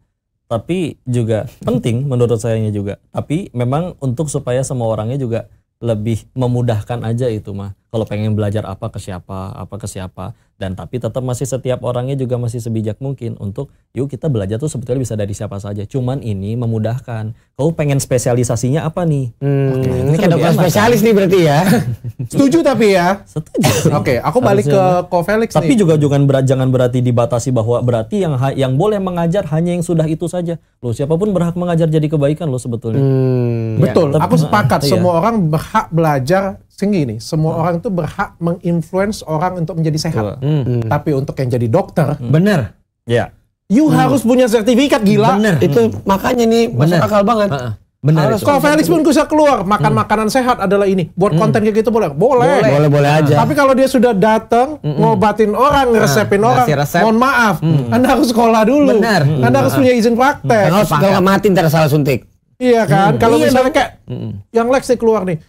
Tapi juga penting menurut sayanya juga. Tapi memang untuk supaya semua orangnya juga lebih memudahkan aja itu mah kalau pengen belajar apa ke siapa, apa ke siapa dan tapi tetap masih setiap orangnya juga masih sebijak mungkin untuk yuk kita belajar tuh sebetulnya bisa dari siapa saja. Cuman ini memudahkan. Kau pengen spesialisasinya apa nih? Hmm, nah, ini kan, kan spesialis nih berarti ya. Setuju tapi ya. Setuju. Oke, okay, aku balik Harusnya. ke Ko Felix Tapi nih. juga jangan berat jangan berarti dibatasi bahwa berarti yang yang boleh mengajar hanya yang sudah itu saja. Loh, siapapun berhak mengajar jadi kebaikan loh sebetulnya. Hmm, ya, Betul. Ya, aku sepakat semua orang berhak belajar sehingga ini, semua hmm. orang tuh berhak menginfluence orang untuk menjadi sehat. Hmm. hmm. Tapi untuk yang jadi dokter, hmm. bener. Ya. Yeah. You hmm. harus punya sertifikat gila. Bener. Itu hmm. makanya nih bener. masuk akal banget. Benar. kalau Felix pun bisa keluar hmm. makan hmm. makanan sehat adalah ini. Buat hmm. konten kayak gitu boleh? Boleh. Boleh boleh, aja. Tapi kalau dia sudah datang hmm. ngobatin orang, nah, resepin hmm. orang, resep. mohon maaf, hmm. Anda harus sekolah dulu. Bener. Hmm. Anda harus punya izin praktek. harus kalau mati ntar salah suntik. Iya kan? Hmm. Kalau iya, misalnya kayak hmm. yang Lex keluar nih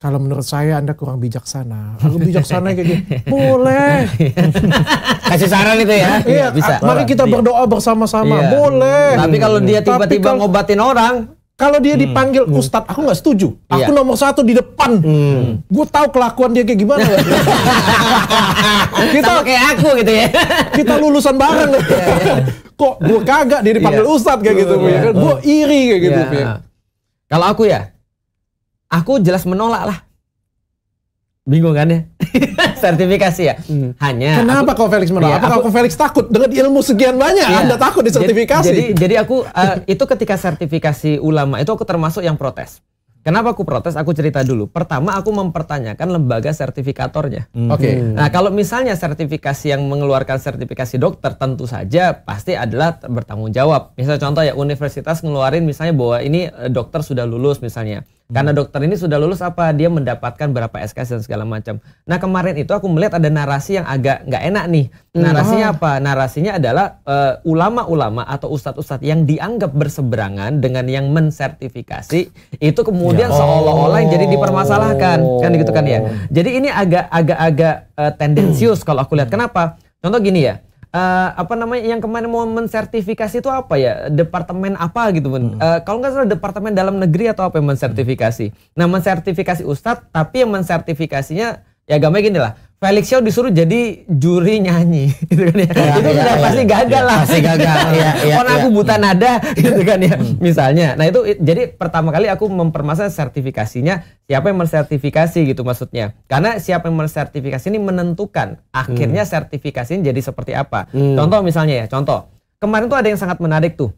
kalau menurut saya Anda kurang bijaksana. Aku bijaksana kayak gini. Boleh. Kasih saran itu ya. Iya, iya bisa. Mari kita iya. berdoa bersama-sama. Iya. Boleh. Tapi kalau dia tiba-tiba ngobatin orang, kalau dia hmm. dipanggil hmm. Ustadz, aku nggak setuju. Aku iya. nomor satu di depan. Hmm. Gue tahu kelakuan dia kayak gimana. kita kayak aku gitu ya. kita lulusan bareng. Kok gue kagak dia dipanggil yeah. Ustadz kayak gitu. Yeah. Gue iri kayak gitu. Kalau aku ya, aku jelas menolak lah. Bingung kan ya? sertifikasi ya. Hmm. Hanya Kenapa kok kau Felix menolak? Ya, Apakah kau Felix takut dengan ilmu sekian banyak? Ya, Anda takut disertifikasi? Jadi jadi aku uh, itu ketika sertifikasi ulama itu aku termasuk yang protes. Kenapa aku protes? Aku cerita dulu. Pertama, aku mempertanyakan lembaga sertifikatornya. Hmm. Oke. Okay. Nah, kalau misalnya sertifikasi yang mengeluarkan sertifikasi dokter, tentu saja pasti adalah bertanggung jawab. Misal contoh ya universitas ngeluarin misalnya bahwa ini eh, dokter sudah lulus misalnya. Karena hmm. dokter ini sudah lulus apa dia mendapatkan berapa SKS dan segala macam. Nah kemarin itu aku melihat ada narasi yang agak nggak enak nih. Hmm. Narasinya oh. apa? Narasinya adalah eh, ulama-ulama uh, atau ustadz-ustadz yang dianggap berseberangan dengan yang mensertifikasi itu kemudian ya. seolah-olah jadi dipermasalahkan kan gitu kan ya. Jadi ini agak agak-agak uh, eh, tendensius kalau aku lihat. Kenapa? Contoh gini ya uh, apa namanya yang kemarin mau mensertifikasi itu apa ya departemen apa gitu pun hmm. uh, kalau nggak salah departemen dalam negeri atau apa yang mensertifikasi hmm. nah mensertifikasi ustadz tapi yang mensertifikasinya ya gambarnya gini lah Felix Xiao disuruh jadi juri nyanyi gitu kan ya. ya itu ya, sudah ya, pasti iya. gagal ya, lah. Pasti gagal. ya, ya, ya, aku iya. buta ya. nada gitu kan ya. Hmm. Misalnya. Nah itu jadi pertama kali aku mempermasalah sertifikasinya siapa yang mensertifikasi gitu maksudnya. Karena siapa yang mensertifikasi ini menentukan akhirnya hmm. sertifikasinya jadi seperti apa. Hmm. Contoh misalnya ya, contoh. Kemarin tuh ada yang sangat menarik tuh.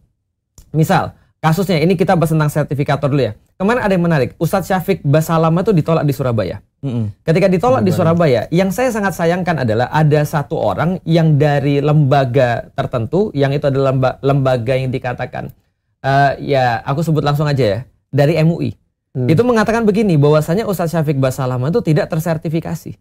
Misal kasusnya ini kita bahas tentang sertifikator dulu ya. Kemarin ada yang menarik, Ustadz Syafiq Basalama itu ditolak di Surabaya. Mm-hmm. Ketika ditolak Surabaya. di Surabaya, yang saya sangat sayangkan adalah ada satu orang yang dari lembaga tertentu, yang itu adalah lembaga, lembaga yang dikatakan, uh, ya aku sebut langsung aja ya, dari MUI. Mm. Itu mengatakan begini, bahwasanya Ustadz Syafiq Basalama itu tidak tersertifikasi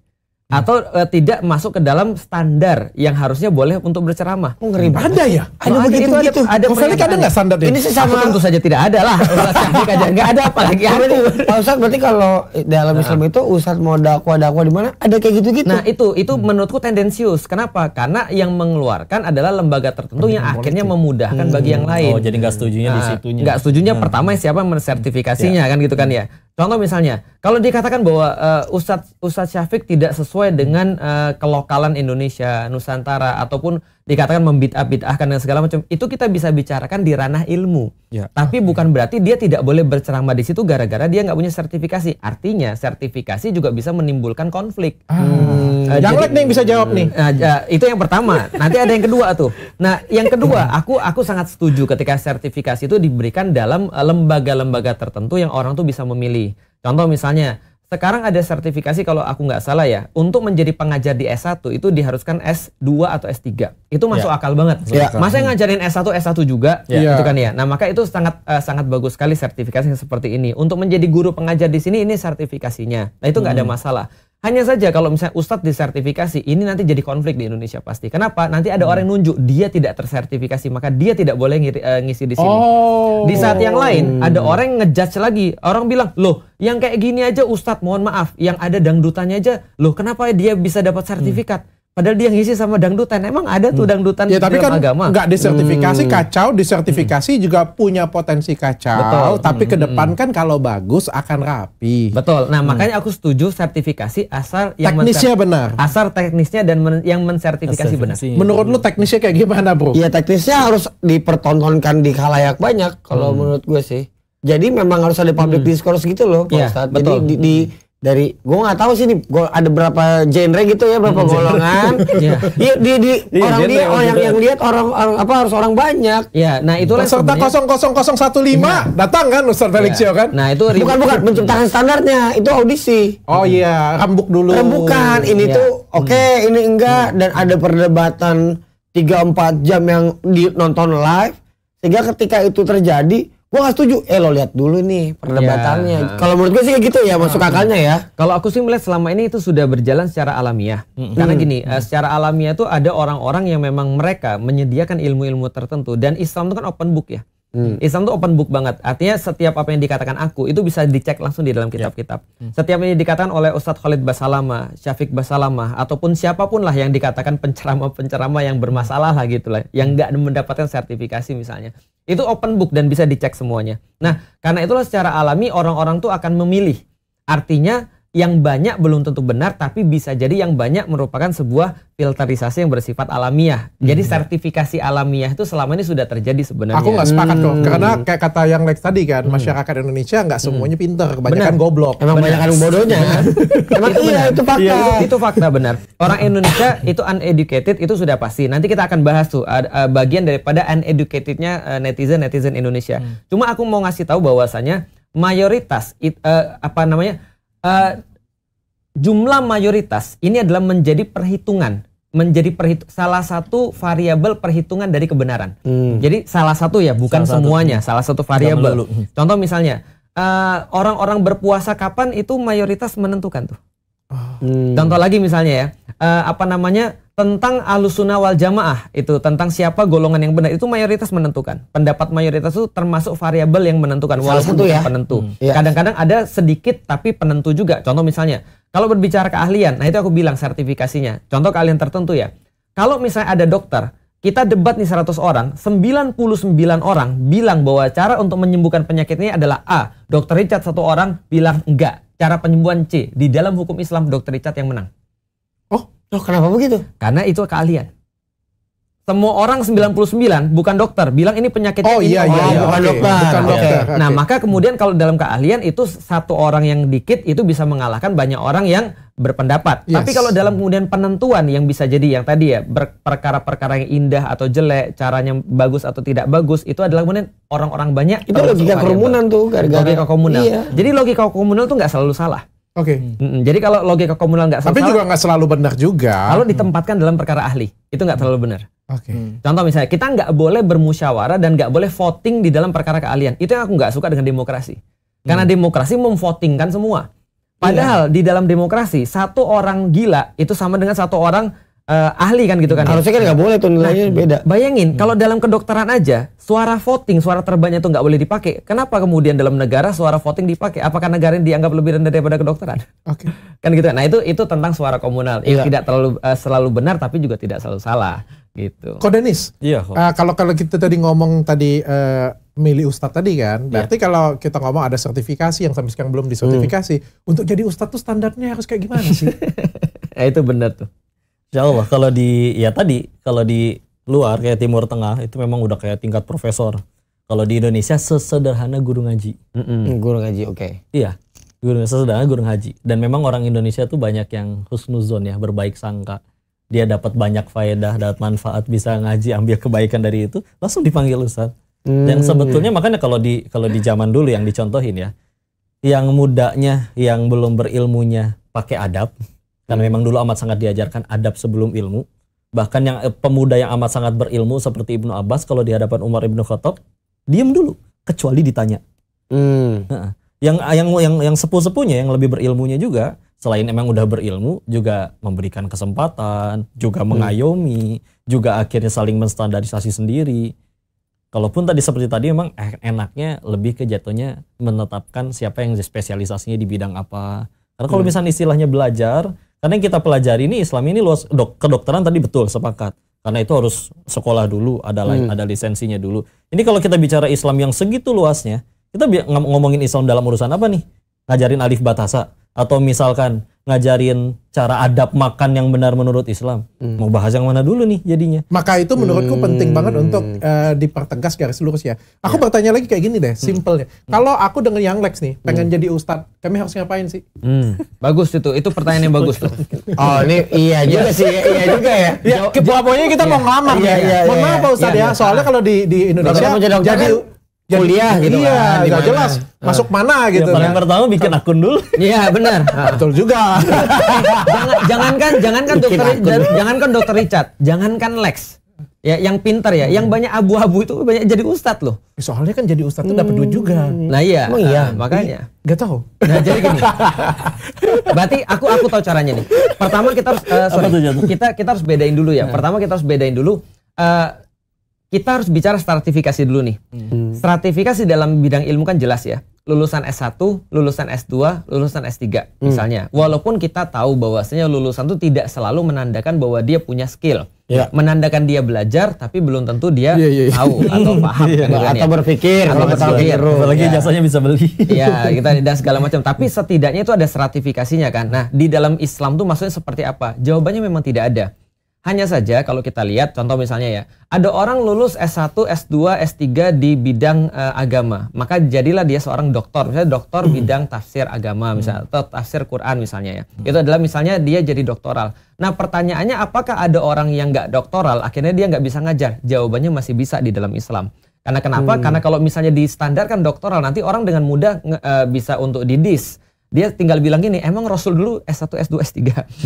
atau uh, tidak masuk ke dalam standar yang harusnya boleh untuk berceramah. Oh, ngeri banget. Ada ya? Ada Malah begitu itu ada, gitu. Ada, ada ada nggak standarnya? Ini sih sama. tentu saja tidak ada lah. nggak ada apalagi. Berarti, Pak Ustaz berarti kalau dalam Islam nah. itu Ustaz mau dakwah dakwah di mana ada kayak gitu-gitu. Nah itu itu hmm. menurutku tendensius. Kenapa? Karena yang mengeluarkan adalah lembaga tertentu yang akhirnya memudahkan hmm. bagi yang lain. Oh jadi nggak setujunya nah, di situnya. Nggak setujunya hmm. pertama siapa mensertifikasinya ya. kan gitu kan ya. Contoh misalnya, kalau dikatakan bahwa uh, Ustadz Ustadz Syafiq tidak sesuai dengan uh, kelokalan Indonesia, Nusantara ataupun dikatakan membid'ah-bid'ahkan dan segala macam itu kita bisa bicarakan di ranah ilmu ya. tapi okay. bukan berarti dia tidak boleh berceramah di situ gara-gara dia nggak punya sertifikasi artinya sertifikasi juga bisa menimbulkan konflik ah. hmm, yang nih bisa jawab nih uh, uh, itu yang pertama nanti ada yang kedua tuh nah yang kedua aku aku sangat setuju ketika sertifikasi itu diberikan dalam eh, lembaga-lembaga tertentu yang orang tuh bisa memilih contoh misalnya sekarang ada sertifikasi kalau aku nggak salah ya, untuk menjadi pengajar di S1 itu diharuskan S2 atau S3. Itu masuk yeah. akal banget. Yeah. Masa yang ngajarin S1 S1 juga yeah. gitu ya. kan ya. Nah, maka itu sangat uh, sangat bagus sekali sertifikasi seperti ini. Untuk menjadi guru pengajar di sini ini sertifikasinya. Nah, itu nggak hmm. ada masalah. Hanya saja kalau misalnya ustadz disertifikasi, ini nanti jadi konflik di Indonesia pasti. Kenapa? Nanti ada hmm. orang yang hmm. nunjuk dia tidak tersertifikasi, maka dia tidak boleh ngiri, uh, ngisi di sini. Oh. Di saat yang lain ada hmm. orang yang ngejudge lagi. Orang bilang, "Loh, yang kayak gini aja ustadz, mohon maaf, yang ada dangdutannya aja. Loh, kenapa dia bisa dapat sertifikat?" Hmm. Padahal dia ngisi sama dangdutan. Emang ada tuh hmm. dangdutan ya, tapi dalam kan agama. Enggak disertifikasi hmm. kacau, disertifikasi hmm. juga punya potensi kacau, Betul. tapi hmm. ke depan kan kalau bagus akan rapi. Betul. Nah, hmm. makanya aku setuju sertifikasi asal yang teknisnya benar. Asal teknisnya dan men yang mensertifikasi benar. Menurut lu teknisnya kayak gimana, Bro? Iya, teknisnya harus dipertontonkan di kalayak banyak kalau hmm. menurut gue sih. Jadi memang harus ada public hmm. discourse gitu loh, Pak ya, Betul. Jadi di, di hmm dari gue nggak tahu sih nih gua ada berapa genre gitu ya berapa hmm, golongan yeah. Iya, di, di yeah, orang dia orang yang, yang lihat orang, orang apa harus orang banyak ya nah itu. peserta kosong kosong kosong datang kan Ustaz Felix yeah. kan nah itu bukan bukan menciptakan standarnya itu audisi oh iya rembuk dulu rembukan eh, ini yeah. tuh hmm. oke okay, ini enggak hmm. dan ada perdebatan tiga empat jam yang di nonton live sehingga ketika itu terjadi gue gak setuju eh lo lihat dulu nih perdebatannya yeah. kalau menurut gue sih kayak gitu ya masuk iya. akalnya ya kalau aku sih melihat selama ini itu sudah berjalan secara alamiah mm-hmm. karena gini mm-hmm. secara alamiah itu ada orang-orang yang memang mereka menyediakan ilmu-ilmu tertentu dan Islam itu kan open book ya Hmm. Islam tuh open book banget. Artinya setiap apa yang dikatakan aku itu bisa dicek langsung di dalam kitab-kitab. Hmm. Setiap ini dikatakan oleh Ustadz Khalid Basalama, Syafiq Basalama, ataupun siapapun lah yang dikatakan pencerama-pencerama yang bermasalah lah gitu lah, yang nggak mendapatkan sertifikasi misalnya. Itu open book dan bisa dicek semuanya. Nah, karena itulah secara alami orang-orang tuh akan memilih. Artinya yang banyak belum tentu benar tapi bisa jadi yang banyak merupakan sebuah filterisasi yang bersifat alamiah. Hmm. Jadi sertifikasi alamiah itu selama ini sudah terjadi sebenarnya. Aku nggak sepakat kok hmm. karena kayak kata yang Lex tadi kan hmm. masyarakat Indonesia nggak hmm. semuanya hmm. pintar, kebanyakan benar. goblok. Emang orang bodohnya. karena Emang itu iya itu fakta. Itu, iya, itu fakta benar. Orang Indonesia itu uneducated itu sudah pasti. Nanti kita akan bahas tuh eh, bagian daripada uneducatednya eh, netizen netizen Indonesia. Hmm. Cuma aku mau ngasih tahu bahwasanya mayoritas it, uh, apa namanya Eh, jumlah mayoritas ini adalah menjadi perhitungan menjadi perhitu salah satu variabel perhitungan dari kebenaran. Hmm. Jadi salah satu ya, bukan salah semuanya, satu. salah satu variabel. Contoh misalnya eh, orang-orang uh, berpuasa kapan itu mayoritas menentukan tuh. Hmm. Contoh lagi misalnya ya, uh, apa namanya tentang alusuna wal jamaah itu tentang siapa golongan yang benar itu mayoritas menentukan pendapat mayoritas itu termasuk variabel yang menentukan Salah walaupun satu ya. penentu hmm. Iya. kadang-kadang hmm. ada sedikit tapi penentu juga contoh misalnya kalau berbicara keahlian nah itu aku bilang sertifikasinya contoh keahlian tertentu ya kalau misalnya ada dokter kita debat nih 100 orang, 99 orang bilang bahwa cara untuk menyembuhkan penyakitnya adalah A. Dokter Richard satu orang bilang enggak. Cara penyembuhan C. Di dalam hukum Islam dokter Richard yang menang. Oh, oh kenapa begitu? Karena itu keahlian. Semua orang 99 bukan dokter bilang ini penyakit oh, ini. Iya, iya, oh, iya, bukan iya. dokter. Bukan Nah, maka kemudian kalau dalam keahlian itu satu orang yang dikit itu bisa mengalahkan banyak orang yang berpendapat. Yes. Tapi kalau dalam kemudian penentuan yang bisa jadi yang tadi ya perkara-perkara yang indah atau jelek, caranya bagus atau tidak bagus itu adalah kemudian orang-orang banyak. Itu logika kerumunan tuh gara-gara logika komunal. Iya. Jadi logika komunal tuh nggak selalu salah. Oke. Okay. Jadi kalau logika komunal nggak Tapi juga nggak selalu benar juga. Kalau hmm. ditempatkan dalam perkara ahli, itu nggak terlalu benar. Oke. Okay. Hmm. Contoh misalnya kita nggak boleh bermusyawarah dan nggak boleh voting di dalam perkara keahlian. Itu yang aku nggak suka dengan demokrasi. Karena hmm. demokrasi memvotingkan semua. Iya. Padahal yeah. di dalam demokrasi satu orang gila itu sama dengan satu orang uh, ahli kan gitu kan. Ya? Harusnya ya? kan nggak boleh tuh nilainya nah, beda. Bayangin hmm. kalau dalam kedokteran aja suara voting, suara terbanyak itu nggak boleh dipakai. Kenapa kemudian dalam negara suara voting dipakai? Apakah negara ini dianggap lebih rendah daripada kedokteran? Oke. Okay. Kan gitu kan. Nah, itu itu tentang suara komunal. Yang iya. tidak terlalu uh, selalu benar tapi juga tidak selalu salah gitu. Kodenis. Iya. Kok. Uh, kalau kalau kita tadi ngomong tadi uh, milih ustadz tadi kan, iya. berarti kalau kita ngomong ada sertifikasi yang sampai sekarang belum disertifikasi, hmm. untuk jadi ustadz tuh standarnya harus kayak gimana sih? ya itu benar tuh. Insya Allah kalau di ya tadi kalau di luar kayak Timur Tengah itu memang udah kayak tingkat profesor. Kalau di Indonesia sesederhana guru ngaji. Mm hmm Guru ngaji oke. Okay. Iya. Guru sesederhana guru ngaji dan memang orang Indonesia tuh banyak yang husnuzon ya berbaik sangka. Dia dapat banyak faedah, dapat manfaat, bisa ngaji, ambil kebaikan dari itu, langsung dipanggil ustaz. Mm. Dan hmm. sebetulnya makanya kalau di kalau di zaman dulu yang dicontohin ya, yang mudanya, yang belum berilmunya pakai adab, karena memang dulu amat sangat diajarkan adab sebelum ilmu. Bahkan yang eh, pemuda yang amat sangat berilmu seperti Ibnu Abbas kalau di hadapan Umar Ibnu Khattab, diam dulu kecuali ditanya. Hmm. yang yang yang yang sepuh-sepuhnya yang lebih berilmunya juga selain emang udah berilmu juga memberikan kesempatan, juga hmm. mengayomi, hmm. juga akhirnya saling menstandarisasi sendiri. Kalaupun tadi seperti tadi memang eh, enaknya lebih ke jatuhnya menetapkan siapa yang spesialisasinya di bidang apa. Karena kalau hmm. misalnya istilahnya belajar, karena yang kita pelajari ini Islam ini luas dok, kedokteran tadi betul sepakat. Karena itu harus sekolah dulu, ada hmm. ada lisensinya dulu. Ini kalau kita bicara Islam yang segitu luasnya, kita ngomongin Islam dalam urusan apa nih? Ngajarin alif batasa, atau misalkan ngajarin cara adab makan yang benar menurut Islam. Hmm. Mau bahas yang mana dulu nih jadinya? Maka itu menurutku hmm. penting banget untuk uh, dipertegas garis lurus ya. Aku ya. bertanya lagi kayak gini deh, hmm. simpelnya. Hmm. Kalau aku dengan yang Lex nih, pengen hmm. jadi ustadz, kami harus ngapain sih? Hmm. bagus itu, itu pertanyaan yang bagus tuh. oh ini iya juga iya. sih, iya, iya juga ya. ya Pokoknya kita iya. mau ngelamar iya, ya. Iya, mau iya, apa Ustadz ya, soalnya kalau di, di Indonesia jadi jadi, kuliah gitu iya, kan. Iya, jelas. Ah. Masuk mana gitu. Ya, paling kan. pertama bikin akun dulu. Iya, benar. Betul juga. jangan jangankan jangankan bikin dokter jang, jangankan dokter Richard, jangankan Lex. Ya, yang pintar ya, yang banyak abu-abu itu banyak jadi ustad loh. Eh, soalnya kan jadi ustad itu hmm. dapat duit juga. Nah iya, Emang iya. Nah, makanya. Gak tahu. Nah jadi gini, berarti aku aku tahu caranya nih. Pertama kita harus, uh, sorry, kita kita harus bedain dulu ya. Nah. Pertama kita harus bedain dulu uh, kita harus bicara stratifikasi dulu nih. Hmm. hmm. Stratifikasi dalam bidang ilmu kan jelas ya. Lulusan S1, lulusan S2, lulusan S3 hmm. misalnya. Walaupun kita tahu bahwasanya lulusan itu tidak selalu menandakan bahwa dia punya skill. Ya. Menandakan dia belajar tapi belum tentu dia ya, ya, ya. tahu atau paham Ya, kan, atau berpikir atau berpikir. Apalagi ya. jasanya bisa beli. Iya, kita gitu, dan segala macam. Tapi setidaknya itu ada stratifikasinya kan. Nah, di dalam Islam tuh maksudnya seperti apa? Jawabannya memang tidak ada hanya saja kalau kita lihat contoh misalnya ya, ada orang lulus S1, S2, S3 di bidang uh, agama, maka jadilah dia seorang doktor, misalnya doktor hmm. bidang tafsir agama hmm. misalnya atau tafsir Quran misalnya ya. Hmm. Itu adalah misalnya dia jadi doktoral. Nah, pertanyaannya apakah ada orang yang nggak doktoral akhirnya dia nggak bisa ngajar? Jawabannya masih bisa di dalam Islam. Karena kenapa? Mm. Karena kalau misalnya di standar kan doktoral nanti orang dengan mudah uh, bisa untuk didis dia tinggal bilang gini, emang Rasul dulu S1, S2, S3.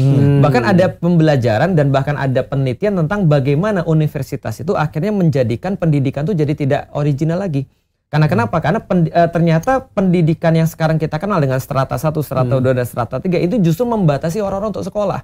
Hmm. Bahkan ada pembelajaran dan bahkan ada penelitian tentang bagaimana universitas itu akhirnya menjadikan pendidikan itu jadi tidak original lagi. Karena hmm. kenapa? Karena pen, e, eh, ternyata pendidikan yang sekarang kita kenal dengan strata 1, strata hmm. dan strata 3 itu justru membatasi orang-orang untuk sekolah.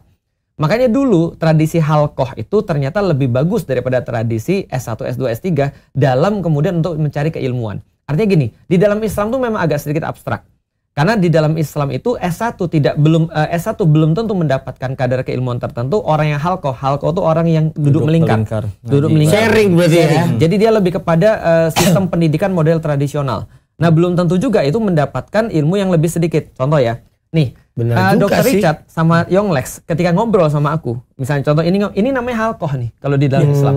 Makanya dulu tradisi halkoh itu ternyata lebih bagus daripada tradisi S1, S2, S3 dalam kemudian untuk mencari keilmuan. Artinya gini, di dalam Islam tuh memang agak sedikit abstrak karena di dalam Islam itu S1 tidak belum eh, S1 belum tentu mendapatkan kadar keilmuan tertentu orang yang halko. Halko itu orang yang duduk, duduk melingkar. melingkar. Nah, duduk gitu. melingkar. Sharing berarti ya. Jadi dia lebih kepada uh, sistem pendidikan model tradisional. Nah, belum tentu juga itu mendapatkan ilmu yang lebih sedikit. Contoh ya. Nih, uh, dokter sih. Richard sama Lex ketika ngobrol sama aku, misalnya contoh ini ini namanya halko nih kalau di dalam hmm, Islam.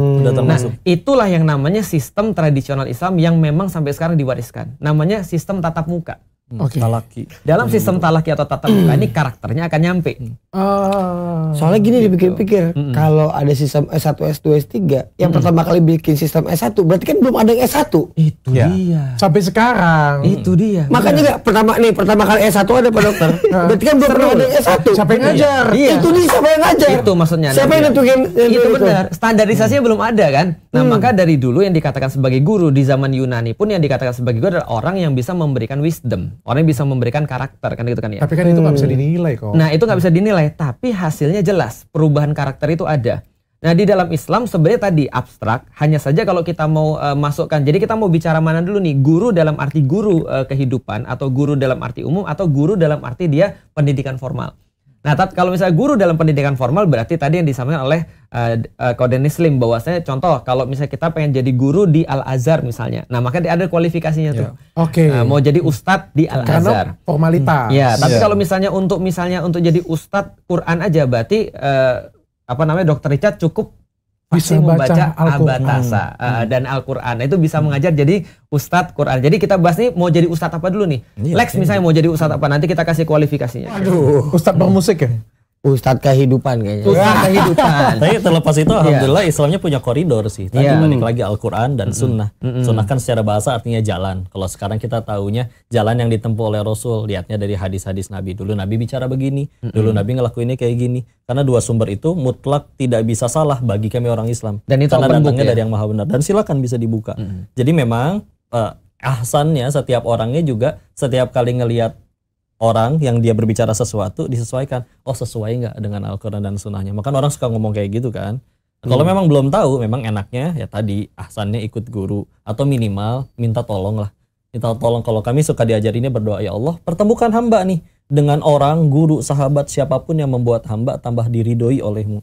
Nah, itulah yang namanya sistem tradisional Islam yang memang sampai sekarang diwariskan. Namanya sistem tatap muka. Hmm, okay. Talaki. Dalam hmm. sistem talaki atau tata muka ini hmm. karakternya akan nyampe. Oh. Soalnya gini gitu. dipikir-pikir, mm -hmm. kalau ada sistem S1, S2, S3, yang mm -hmm. pertama kali bikin sistem S1, berarti kan belum ada yang S1. Itu ya. dia. Sampai sekarang. Itu dia. Makanya nggak pertama nih pertama kali S1 ada Pak Dokter. Nah, berarti kan belum pernah ada yang S1. Siapa yang iya. ngajar? Iya. Itu dia siapa yang ngajar? Itu maksudnya. Siapa yang iya. nentuin? Itu benar. Standarisasinya hmm. belum ada kan? Nah, hmm. maka dari dulu yang dikatakan sebagai guru di zaman Yunani pun yang dikatakan sebagai guru adalah orang yang bisa memberikan wisdom, orang yang bisa memberikan karakter kan gitu kan ya. Tapi kan hmm. itu nggak bisa hmm. dinilai kok. Nah, itu nggak bisa dinilai, tapi hasilnya jelas, perubahan karakter itu ada. Nah, di dalam Islam sebenarnya tadi abstrak, hanya saja kalau kita mau uh, masukkan. Jadi kita mau bicara mana dulu nih? Guru dalam arti guru uh, kehidupan atau guru dalam arti umum atau guru dalam arti dia pendidikan formal. Nah, tapi kalau misalnya guru dalam pendidikan formal berarti tadi yang disampaikan oleh uh, uh, Koden bahwa, bahwasanya contoh kalau misalnya kita pengen jadi guru di Al Azhar misalnya. Nah, maka ada kualifikasinya yeah. tuh. Oke. Okay. Uh, mau jadi ustadz di Al Azhar. Karena formalitas. Hmm. Ya, tapi yeah. kalau misalnya untuk misalnya untuk jadi ustadz Quran aja berarti uh, apa namanya Dokter Richard cukup pasti bisa membaca Abatasa hmm. Eh, dan Al-Qur'an. Nah, itu bisa hmm. mengajar jadi ustadz Quran. Jadi kita bahas nih mau jadi ustadz apa dulu nih? Iya, Lex iya. misalnya mau jadi ustadz apa? Nanti kita kasih kualifikasinya. Aduh, ustadz bermusik ya? Ustadz kehidupan kayaknya. Ustadz kehidupan. Tapi terlepas itu iya. alhamdulillah Islamnya punya koridor sih. Tadi yeah. balik lagi Al-Qur'an dan mm -hmm. sunnah. Mm -hmm. Sunnah kan secara bahasa artinya jalan. Kalau sekarang kita tahunya jalan yang ditempuh oleh Rasul, lihatnya dari hadis-hadis Nabi. Dulu Nabi bicara begini, mm -hmm. dulu Nabi ngelakuinnya kayak gini. Karena dua sumber itu mutlak tidak bisa salah bagi kami orang Islam. Dan itu karena datangnya ya? dari yang Maha Benar dan silakan bisa dibuka. Mm -hmm. Jadi memang uh, ahsannya setiap orangnya juga setiap kali ngelihat orang yang dia berbicara sesuatu disesuaikan. Oh sesuai nggak dengan Al-Quran dan Sunnahnya? Maka orang suka ngomong kayak gitu kan. Nah, hmm. kalau memang belum tahu, memang enaknya ya tadi ahsannya ikut guru atau minimal minta tolong lah. Minta tolong kalau kami suka diajarinnya berdoa ya Allah pertemukan hamba nih dengan orang, guru, sahabat siapapun yang membuat hamba tambah diridoi olehmu.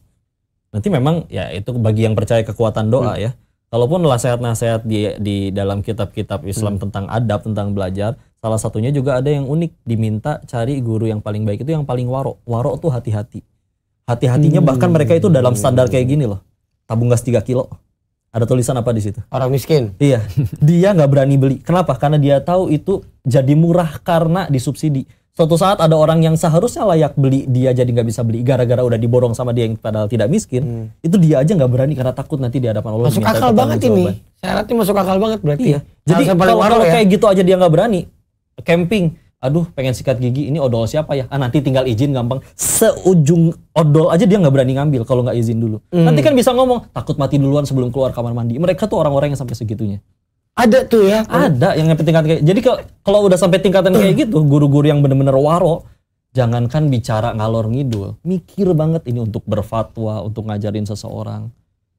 Nanti memang ya itu bagi yang percaya kekuatan doa hmm. ya. Kalaupun nasihat-nasihat di di dalam kitab-kitab Islam hmm. tentang adab, tentang belajar, Salah satunya juga ada yang unik, diminta cari guru yang paling baik itu yang paling warok. Warok tuh hati-hati. Hati-hatinya hmm. bahkan mereka itu dalam standar kayak gini loh. Tabung gas 3 kilo. Ada tulisan apa di situ? Orang miskin. Iya. Dia nggak berani beli. Kenapa? Karena dia tahu itu jadi murah karena disubsidi. Suatu saat ada orang yang seharusnya layak beli, dia jadi nggak bisa beli gara-gara udah diborong sama dia yang padahal tidak miskin. Hmm. Itu dia aja nggak berani karena takut nanti di hadapan Allah. Masuk akal banget ini. Saya Syaratnya masuk akal banget berarti. Iya. Jadi kalau, kalau ya? kayak gitu aja dia nggak berani, camping aduh pengen sikat gigi ini odol siapa ya ah nanti tinggal izin gampang seujung odol aja dia nggak berani ngambil kalau nggak izin dulu hmm. nanti kan bisa ngomong takut mati duluan sebelum keluar kamar mandi mereka tuh orang-orang yang sampai segitunya ada tuh ya ada yang sampai tingkatan kayak jadi kalau udah sampai tingkatan kayak gitu guru-guru yang bener-bener waro jangankan bicara ngalor ngidul mikir banget ini untuk berfatwa untuk ngajarin seseorang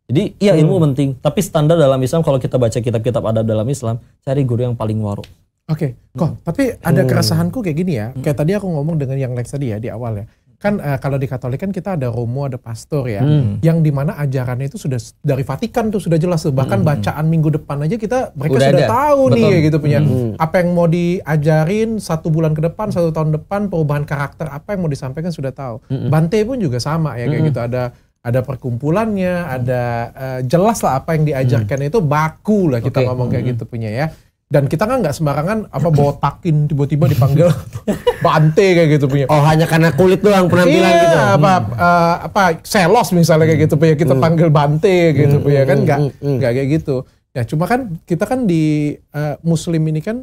jadi iya hmm. ilmu hmm. penting tapi standar dalam Islam kalau kita baca kitab-kitab ada dalam Islam cari guru yang paling waro Oke, okay. kok hmm. tapi ada oh. keresahanku kayak gini ya. Hmm. Kayak tadi aku ngomong dengan yang Lex tadi ya di awal ya. Kan uh, kalau di Katolik kan kita ada romo, ada pastor ya. Hmm. Yang dimana ajarannya itu sudah dari Vatikan tuh sudah jelas tuh. Bahkan hmm. bacaan minggu depan aja kita mereka Udah sudah ada. tahu Betul. nih gitu punya. Hmm. Apa yang mau diajarin satu bulan ke depan, satu tahun depan, perubahan karakter apa yang mau disampaikan sudah tahu. Hmm. Bante pun juga sama ya kayak hmm. gitu. Ada ada perkumpulannya, hmm. ada uh, jelas lah apa yang diajarkan hmm. itu baku lah kita okay. ngomong kayak hmm. gitu punya ya dan kita kan nggak sembarangan apa bawa takin tiba-tiba dipanggil bante kayak gitu punya oh hanya karena kulit doang iya, penampilan iya, gitu apa hmm. uh, apa selos misalnya kayak gitu punya kita hmm. panggil bante gitu hmm, punya kan nggak hmm, nggak hmm. hmm. kayak gitu ya cuma kan kita kan di uh, muslim ini kan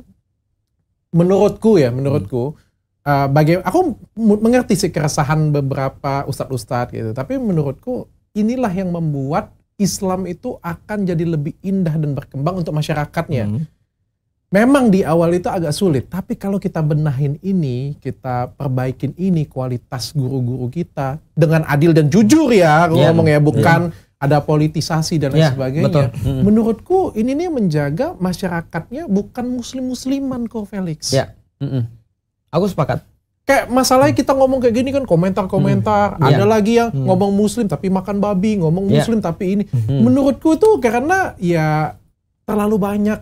menurutku ya menurutku hmm. uh, bagi aku mengerti sih keresahan beberapa ustadz-ustadz gitu tapi menurutku inilah yang membuat Islam itu akan jadi lebih indah dan berkembang untuk masyarakatnya. Hmm Memang di awal itu agak sulit, tapi kalau kita benahin ini, kita perbaikin ini kualitas guru-guru kita dengan adil dan jujur ya, yeah. ngomong ya, ya. bukan yeah. ada politisasi dan lain yeah, sebagainya. Betul. Menurutku ini nih menjaga masyarakatnya bukan muslim-musliman kok Felix. Ya, yeah. mm -mm. aku sepakat kayak masalahnya kita ngomong kayak gini kan komentar-komentar hmm. ada ya. lagi yang hmm. ngomong muslim tapi makan babi ngomong ya. muslim yeah. tapi ini hmm. menurutku tuh karena ya terlalu banyak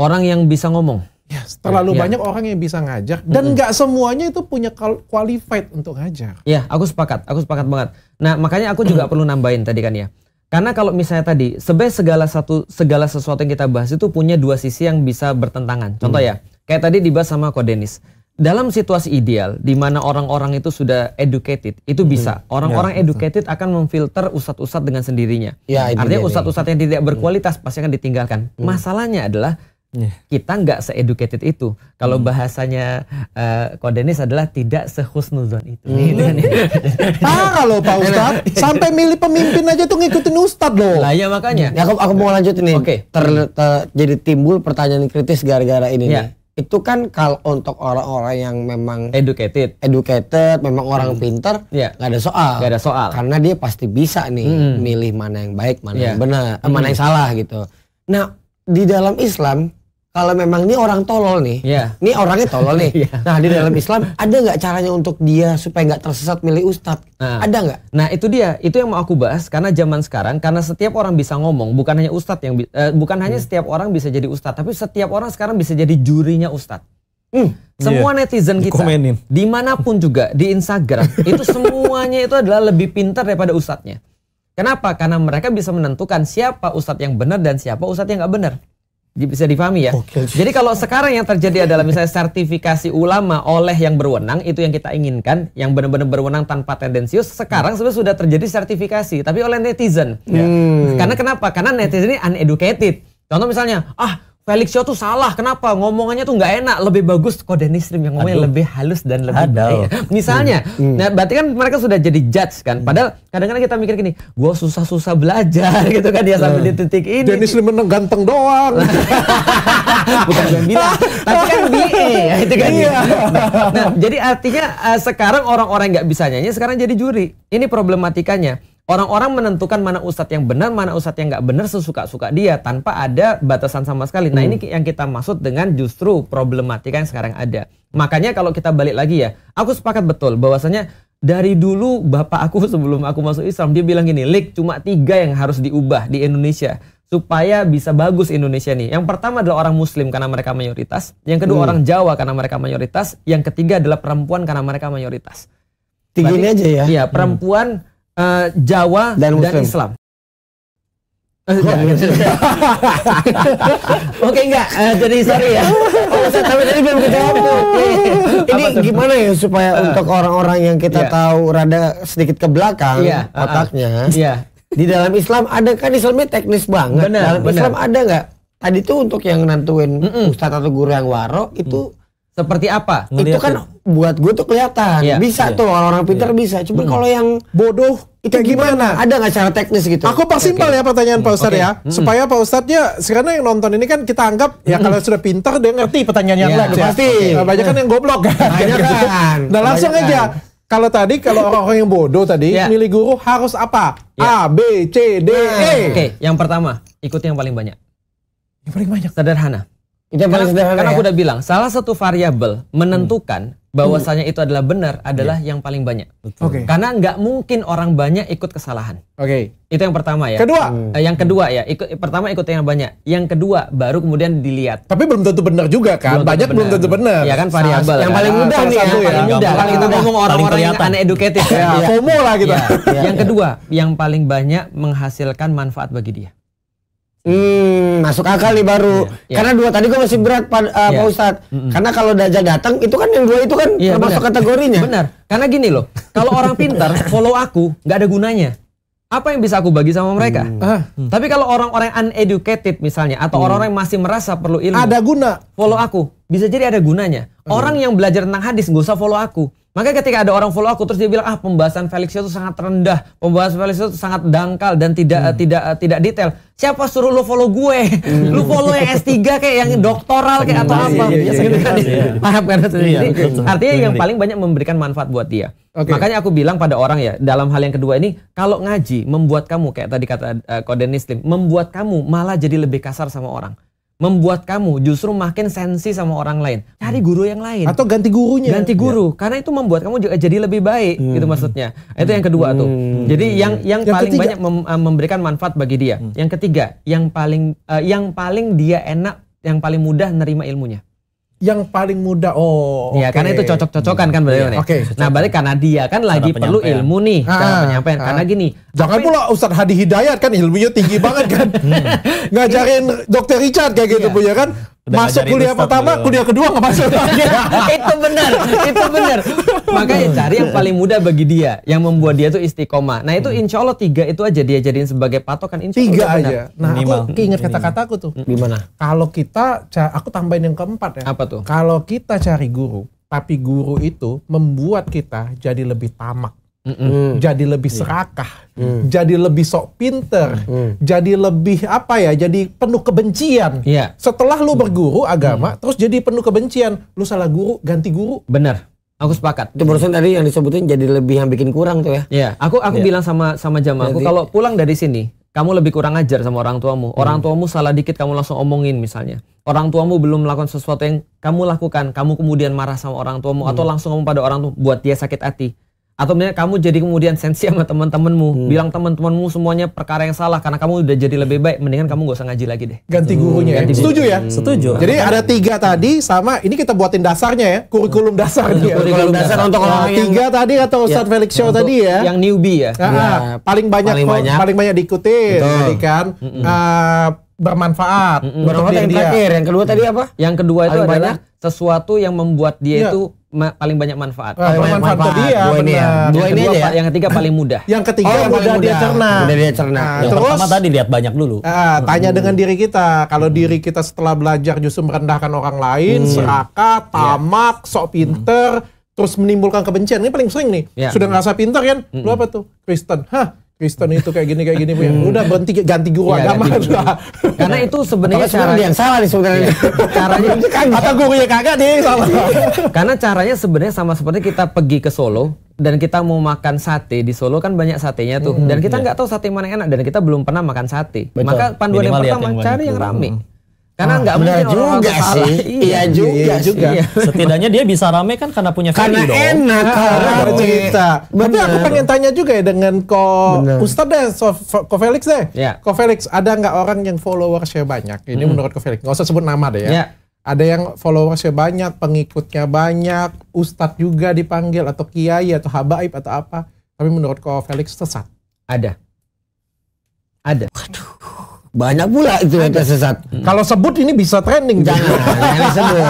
orang yang bisa ngomong. Yes, ya, terlalu ya. banyak orang yang bisa ngajar dan nggak semuanya itu punya qualified untuk ngajar. Iya, aku sepakat, aku sepakat banget. Nah, makanya aku juga perlu nambahin tadi kan ya. Karena kalau misalnya tadi, sebenarnya segala satu segala sesuatu yang kita bahas itu punya dua sisi yang bisa bertentangan. Contoh hmm. ya, kayak tadi dibahas sama Denis. Dalam situasi ideal di mana orang-orang itu sudah educated, itu hmm. bisa. Orang-orang ya, educated akan memfilter ustadz-ustadz dengan sendirinya. Ya, Artinya ustadz-ustadz yang tidak hmm. berkualitas hmm. pasti akan ditinggalkan. Hmm. Masalahnya adalah Yeah. Kita nggak se-educated itu. Kalau hmm. bahasanya uh, eh, kodenis adalah tidak sehusnuzon itu. Hmm. Gitu kan ya. Parah loh Pak Ustadz. Sampai milih pemimpin aja tuh ngikutin Ustadz loh. Lah ya makanya. Ya, aku, aku mau lanjutin nih. Oke. Okay. Ter, jadi timbul pertanyaan kritis gara-gara ini yeah. nih itu kan kalau untuk orang-orang yang memang educated, educated, memang orang hmm. pinter, iya. nggak yeah. ada soal, Gak ada soal, karena dia pasti bisa nih hmm. milih mana yang baik, mana yeah. yang benar, eh, hmm. mana yang salah gitu. Nah di dalam Islam kalau memang ini orang tolol nih, yeah. ini orangnya tolol nih. yeah. Nah di dalam Islam ada nggak caranya untuk dia supaya nggak tersesat milih ustadz? Nah. Ada nggak? Nah itu dia, itu yang mau aku bahas karena zaman sekarang karena setiap orang bisa ngomong, bukan hanya ustadz yang eh, bukan hmm. hanya setiap orang bisa jadi ustadz, tapi setiap orang sekarang bisa jadi jurinya ustadz. Hmm. Semua yeah. netizen kita, Komenin. dimanapun juga di Instagram itu semuanya itu adalah lebih pintar daripada ustadznya. Kenapa? Karena mereka bisa menentukan siapa ustadz yang benar dan siapa ustadz yang nggak benar bisa difahami ya. Okay. Jadi kalau sekarang yang terjadi adalah misalnya sertifikasi ulama oleh yang berwenang itu yang kita inginkan, yang benar-benar berwenang tanpa tendensius. Sekarang sebenarnya sudah terjadi sertifikasi, tapi oleh netizen. Hmm. Karena kenapa? Karena netizen ini uneducated. Contoh misalnya, ah Felix Yo tuh salah. Kenapa? Ngomongannya tuh nggak enak. Lebih bagus kok Dennis Rim yang ngomongnya Aduh. lebih halus dan lebih Aduh. baik. Misalnya, mm. Mm. nah berarti kan mereka sudah jadi judge kan. Hmm. Padahal kadang-kadang kita mikir gini, gue susah-susah belajar gitu kan dia ya, sampai hmm. di titik ini. Dennis Rim menang ganteng doang. Bukan yang bilang, tapi kan BA ya itu kan. Iya. Nah, nah jadi artinya uh, sekarang orang-orang nggak bisa nyanyi sekarang jadi juri. Ini problematikanya Orang-orang menentukan mana ustadz yang benar, mana ustadz yang nggak benar sesuka-suka dia tanpa ada batasan sama sekali. Nah hmm. ini yang kita maksud dengan justru problematika yang sekarang ada. Makanya kalau kita balik lagi ya, aku sepakat betul bahwasanya dari dulu bapak aku sebelum aku masuk Islam dia bilang gini, lik cuma tiga yang harus diubah di Indonesia supaya bisa bagus Indonesia nih. Yang pertama adalah orang Muslim karena mereka mayoritas, yang kedua hmm. orang Jawa karena mereka mayoritas, yang ketiga adalah perempuan karena mereka mayoritas. Tiga ini aja ya. Iya hmm. perempuan. Hmm uh, Jawa dan, dan Islam. Eh, Oke enggak, uh, jadi sorry ya. Oh, saya, tapi tadi belum kita tuh. Ini gimana ya supaya uh, untuk orang-orang yang kita yeah. tahu rada sedikit ke belakang yeah, uh, otaknya. Yeah. Ah. Iya. Di dalam Islam ada kan Islamnya teknis banget. Bener, dalam bener. Islam ada nggak? Tadi tuh untuk yang nantuin mm -mm. ustadz atau guru yang waro itu mm seperti apa? Ngeliatin. Itu kan ya? buat gue tuh kelihatan. Iya, bisa iya. tuh orang-orang iya. pintar iya. bisa. Cuma hmm. kalau yang bodoh itu Kayak gimana? gimana? Ada nggak cara teknis gitu? Aku simpel okay. ya pertanyaan Pak mm, Ustad okay. ya, hmm. supaya Pak Ustadnya sekarang yang nonton ini kan kita anggap ya kalau sudah pintar dia ngerti pertanyaannya yang yeah, lain. Ya. Pasti. Okay. Nah, banyak kan iya. yang goblok kan. Banyak gitu. kan. Nah langsung aja. Kan. Kalau tadi kalau orang-orang yang bodoh tadi yeah. milih guru harus apa? Yeah. A, B, C, D, nah. E. Oke, okay. yang pertama ikuti yang paling banyak. Yang paling banyak. Sederhana. Itu yang sederhana. Karena ya? aku udah bilang, salah satu variabel menentukan hmm. bahwasanya hmm. itu adalah benar adalah yeah. yang paling banyak. Oke. Okay. Karena nggak mungkin orang banyak ikut kesalahan. Oke. Okay. Itu yang pertama ya. Kedua. Hmm. Eh, yang kedua ya, ikut pertama ikut yang banyak. Yang kedua baru kemudian dilihat. Tapi belum tentu benar juga kan. Belum banyak bener. belum tentu benar. Ya kan variabel. Yang kan. paling mudah nih ya. Yang paling ya. mudah. Kalau kita ngomong orang-orang yang uneducated. ya, FOMO lah gitu. Ya. yang iya. kedua, yang paling banyak menghasilkan manfaat bagi dia. Hmm, masuk akal nih baru. Yeah, yeah. Karena dua tadi gue masih berat Pak, uh, eh, yeah. Pak Ustadz. Mm -mm. Karena kalau Dajjal datang itu kan yang dua itu kan yeah, termasuk bener. kategorinya. Benar. Karena gini loh, kalau orang pintar follow aku nggak ada gunanya. Apa yang bisa aku bagi sama mereka? Hmm. Ah. Hmm. Tapi kalau orang-orang uneducated misalnya atau hmm. orang-orang hmm. yang masih merasa perlu ilmu, ada guna. Follow aku. Bisa jadi ada gunanya. Hmm. Orang yang belajar tentang hadis gak usah follow aku. Maka ketika ada orang follow aku terus dia bilang ah pembahasan Felix itu sangat rendah, pembahasan Felix itu sangat dangkal dan tidak hmm. tidak eh, tidak detail. Siapa suruh lu follow gue? Hmm. lu follow yang S3 kayak yang doktoral kayak atau iya, apa? Iya, iya, gitu kan? Paham kan? artinya yang paling banyak memberikan manfaat buat dia. Okay. Makanya aku bilang pada orang ya, dalam hal yang kedua ini kalau ngaji membuat kamu kayak tadi kata uh, Koden Nislim, membuat kamu malah jadi lebih kasar sama orang membuat kamu justru makin sensi sama orang lain. Cari guru yang lain. Atau ganti gurunya. Ganti iya. guru, ya. karena itu membuat kamu juga jadi lebih baik, hmm. gitu maksudnya. Itu yang kedua hmm. tuh. Jadi yang yang, yang paling ketiga. banyak mem, eh, memberikan manfaat bagi dia. Hmm. Yang ketiga, yang paling uh, yang paling dia enak, yang paling mudah nerima ilmunya yang paling muda. Oh. Iya, okay. karena itu cocok-cocokan kan beliau iya, nih. Oke. Okay. Nah, balik karena dia kan lagi perlu ilmu nih ah, cara penyampaian. Ah. Karena gini. Jangan pula Ustadz Hadi Hidayat kan ilmunya tinggi banget kan. Hmm. Ngajarin Dokter Richard kayak gitu iya. punya kan. Udah masuk kuliah pertama, dulu. kuliah kedua nggak masuk. itu benar, itu benar. Makanya cari yang paling mudah bagi dia, yang membuat dia tuh istiqomah. Nah itu hmm. insya Allah tiga itu aja dia jadiin sebagai patokan. Insya Allah tiga benar. aja. Nah Minimal. aku keinget kata-kata aku tuh. Hmm. Gimana? Kalau kita, aku tambahin yang keempat ya. Apa tuh? Kalau kita cari guru, tapi guru itu membuat kita jadi lebih tamak. Mm Jadi lebih iya. serakah, mm. jadi lebih sok pinter, mm. jadi lebih apa ya, jadi penuh kebencian. Yeah. Setelah lu mm. berguru agama, mm. terus jadi penuh kebencian, lu salah guru, ganti guru. Bener, aku sepakat. Itu barusan tadi yang disebutin jadi lebih yang bikin kurang tuh ya. Iya, yeah. aku aku yeah. bilang sama sama jamaah aku kalau pulang dari sini, kamu lebih kurang ajar sama orang tuamu. Hmm. Orang tuamu salah dikit kamu langsung omongin misalnya. Orang tuamu belum melakukan sesuatu yang kamu lakukan, kamu kemudian marah sama orang tuamu mm. atau langsung ngomong pada orang tuh buat dia sakit hati atau misalnya kamu jadi kemudian sensi sama teman-temanmu hmm. bilang teman-temanmu semuanya perkara yang salah karena kamu udah jadi lebih baik mendingan kamu gak usah ngaji lagi deh ganti gitu. gurunya hmm. ya ganti setuju ya hmm. setuju jadi ada tiga tadi sama ini kita buatin dasarnya ya kurikulum dasar ya. kurikulum dasar, dasar untuk orang nah, yang tiga tadi atau ya, Ustadz Felix Show tadi ya yang newbie ya, nah, ya paling banyak paling banyak, paling banyak diikuti tadi kan mm Uh, bermanfaat mm -mm. bermanfaat yang dia. terakhir yang kedua tadi apa yang kedua itu paling adalah banyak. sesuatu yang membuat dia ya. itu ma paling banyak manfaat. Nah, paling manfaat, manfaat. Dia, dua ini ya. Dua ini aja ya. Yang ketiga paling mudah. Yang ketiga oh, yang mudah, mudah dia cerna. Mudah dia cerna. Nah, yang terus, pertama tadi lihat banyak dulu. Uh, tanya hmm. dengan diri kita. Kalau diri kita setelah belajar justru merendahkan orang lain, hmm. serakah, iya. tamak, yeah. sok hmm. pinter, hmm. terus menimbulkan kebencian. Ini paling sering nih. Yeah. Sudah ngerasa pinter kan? Hmm. Lu apa tuh? Kristen. Hah? Kristen itu kayak gini kayak gini punya. Hmm. Udah berhenti ganti guru ya, agama ganti Karena itu sebenarnya cara yang salah nih sebenarnya. Iya. caranya kata ya kagak deh iya. salah. Karena caranya sebenarnya sama seperti kita pergi ke Solo dan kita mau makan sate di Solo kan banyak satenya tuh hmm, dan kita iya. nggak iya. tahu sate mana yang enak dan kita belum pernah makan sate. Betul. Maka panduan yang pertama yang cari yang rame. Hmm karena nggak ah, mungkin orang juga sih. Iya, iya, iya, juga, iya, juga. Iya. Setidaknya dia bisa rame kan karena punya karena dong. enak ah, karena ah, cerita. Berarti aku pengen tanya juga ya dengan ko Ustad Ustadz deh, so, ko Felix deh. Ya. Ko Felix ada nggak orang yang follower followersnya banyak? Ini hmm. menurut ko Felix. Gak usah sebut nama deh ya. ya. Ada yang follower followersnya banyak, pengikutnya banyak, Ustad juga dipanggil atau kiai atau habaib atau apa. Tapi menurut ko Felix sesat. Ada. Ada banyak pula itu yang tersesat. Kalau sebut ini bisa trending. Jangan, jangan disebut.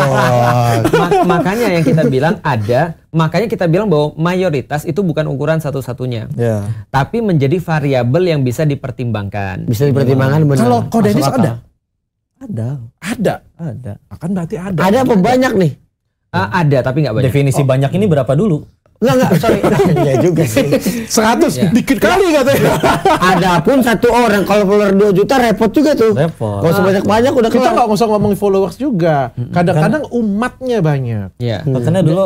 Ma makanya yang kita bilang ada, makanya kita bilang bahwa mayoritas itu bukan ukuran satu-satunya. Yeah. Tapi menjadi variabel yang bisa dipertimbangkan. Bisa dipertimbangkan benar. Kalau ini ada? Ada. Ada. Ada. Akan berarti ada. Ada apa banyak nih? Uh, ada tapi nggak banyak. Definisi oh. banyak ini berapa dulu? Enggak, enggak, sorry. Iya juga sih. 100 ya. dikit kali iya. ya. ada pun satu orang kalau follower 2 juta repot juga tuh. Repot. Kalau sebanyak-banyak udah kelar. Kita nggak usah ngomong followers juga. Kadang-kadang umatnya banyak. Iya. Hmm. Makanya dulu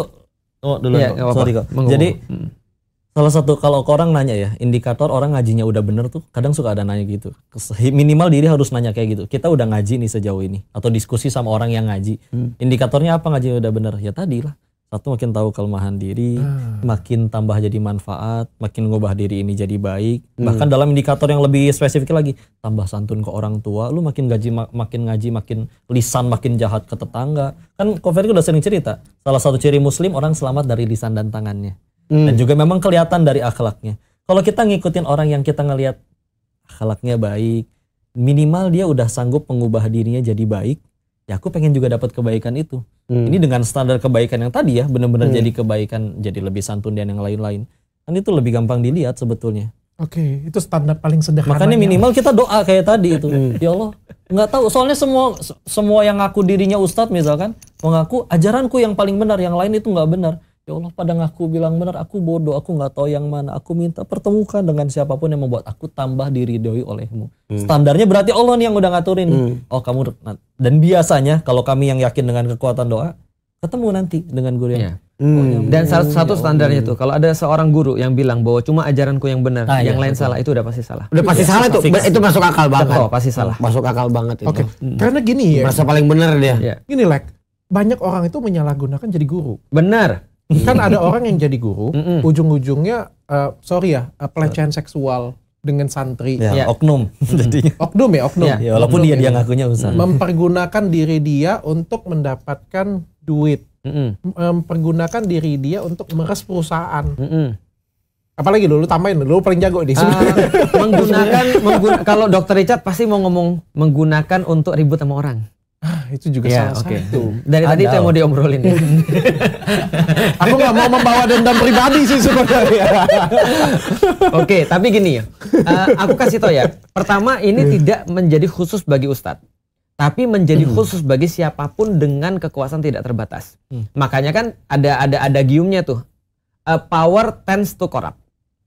Oh, dulu. Ya, Sorry kok. Jadi mm. salah satu kalau orang nanya ya, indikator orang ngajinya udah bener tuh kadang suka ada nanya gitu. Minimal diri harus nanya kayak gitu. Kita udah ngaji nih sejauh ini atau diskusi sama orang yang ngaji. Mm. Indikatornya apa ngaji udah bener? Ya tadi lah satu makin tahu kelemahan diri, hmm. makin tambah jadi manfaat, makin ngubah diri ini jadi baik. Hmm. Bahkan dalam indikator yang lebih spesifik lagi, tambah santun ke orang tua, lu makin gaji mak makin ngaji, makin lisan makin jahat ke tetangga. Kan Kofir udah sering cerita, salah satu ciri muslim orang selamat dari lisan dan tangannya. Hmm. Dan juga memang kelihatan dari akhlaknya. Kalau kita ngikutin orang yang kita ngelihat akhlaknya baik, minimal dia udah sanggup mengubah dirinya jadi baik, ya aku pengen juga dapat kebaikan itu. Hmm. Ini dengan standar kebaikan yang tadi ya, benar-benar hmm. jadi kebaikan, jadi lebih santun dan yang lain-lain. Kan itu lebih gampang dilihat sebetulnya. Oke, okay, itu standar paling sederhana. Makanya ya. minimal kita doa kayak tadi itu. Hmm. Ya Allah, nggak tahu. Soalnya semua semua yang ngaku dirinya ustadz misalkan mengaku ajaranku yang paling benar, yang lain itu nggak benar. Ya Allah pada ngaku bilang benar aku bodoh, aku nggak tahu yang mana. Aku minta pertemukan dengan siapapun yang membuat aku tambah diridhoi olehmu. Hmm. Standarnya berarti Allah nih yang udah ngaturin. Hmm. Oh kamu nah, dan biasanya kalau kami yang yakin dengan kekuatan doa ketemu nanti dengan guru yang. Iya. Oh, hmm. dan ya satu, satu standarnya itu, kalau ada seorang guru yang bilang bahwa cuma ajaranku yang benar, nah, yang ya, lain betul. salah itu udah pasti salah. Udah pasti ya, salah tuh. itu masuk akal banget. Oh, pasti salah. Hmm. Masuk akal banget itu. Okay. Hmm. Karena gini ya. Masa paling benar dia. ya. Gini Lek, like, banyak orang itu menyalahgunakan jadi guru. Benar kan ada orang yang jadi guru mm hmm ujung-ujungnya uh, sorry ya uh, pelecehan seksual dengan santri ya, ya. oknum jadi oknum ya oknum ya, ya walaupun oknum dia dia ya. ngakunya usah mempergunakan diri dia untuk mendapatkan duit mm mempergunakan diri dia untuk meres perusahaan mm apalagi dulu tambahin dulu paling jago di ah, sini uh, menggunakan menggun, kalau dokter Richard pasti mau ngomong menggunakan untuk ribut sama orang Ah, itu juga ya, salah okay. satu. Dari tadi itu yang mau diobrolin ya. Aku nggak mau membawa dendam pribadi sih sebenarnya. Oke, okay, tapi gini ya. Uh, aku kasih tau ya. Pertama ini hmm. tidak menjadi khusus bagi Ustadz. Tapi menjadi hmm. khusus bagi siapapun dengan kekuasaan tidak terbatas. Hmm. Makanya kan ada ada ada giumnya tuh. Uh, power tends to corrupt.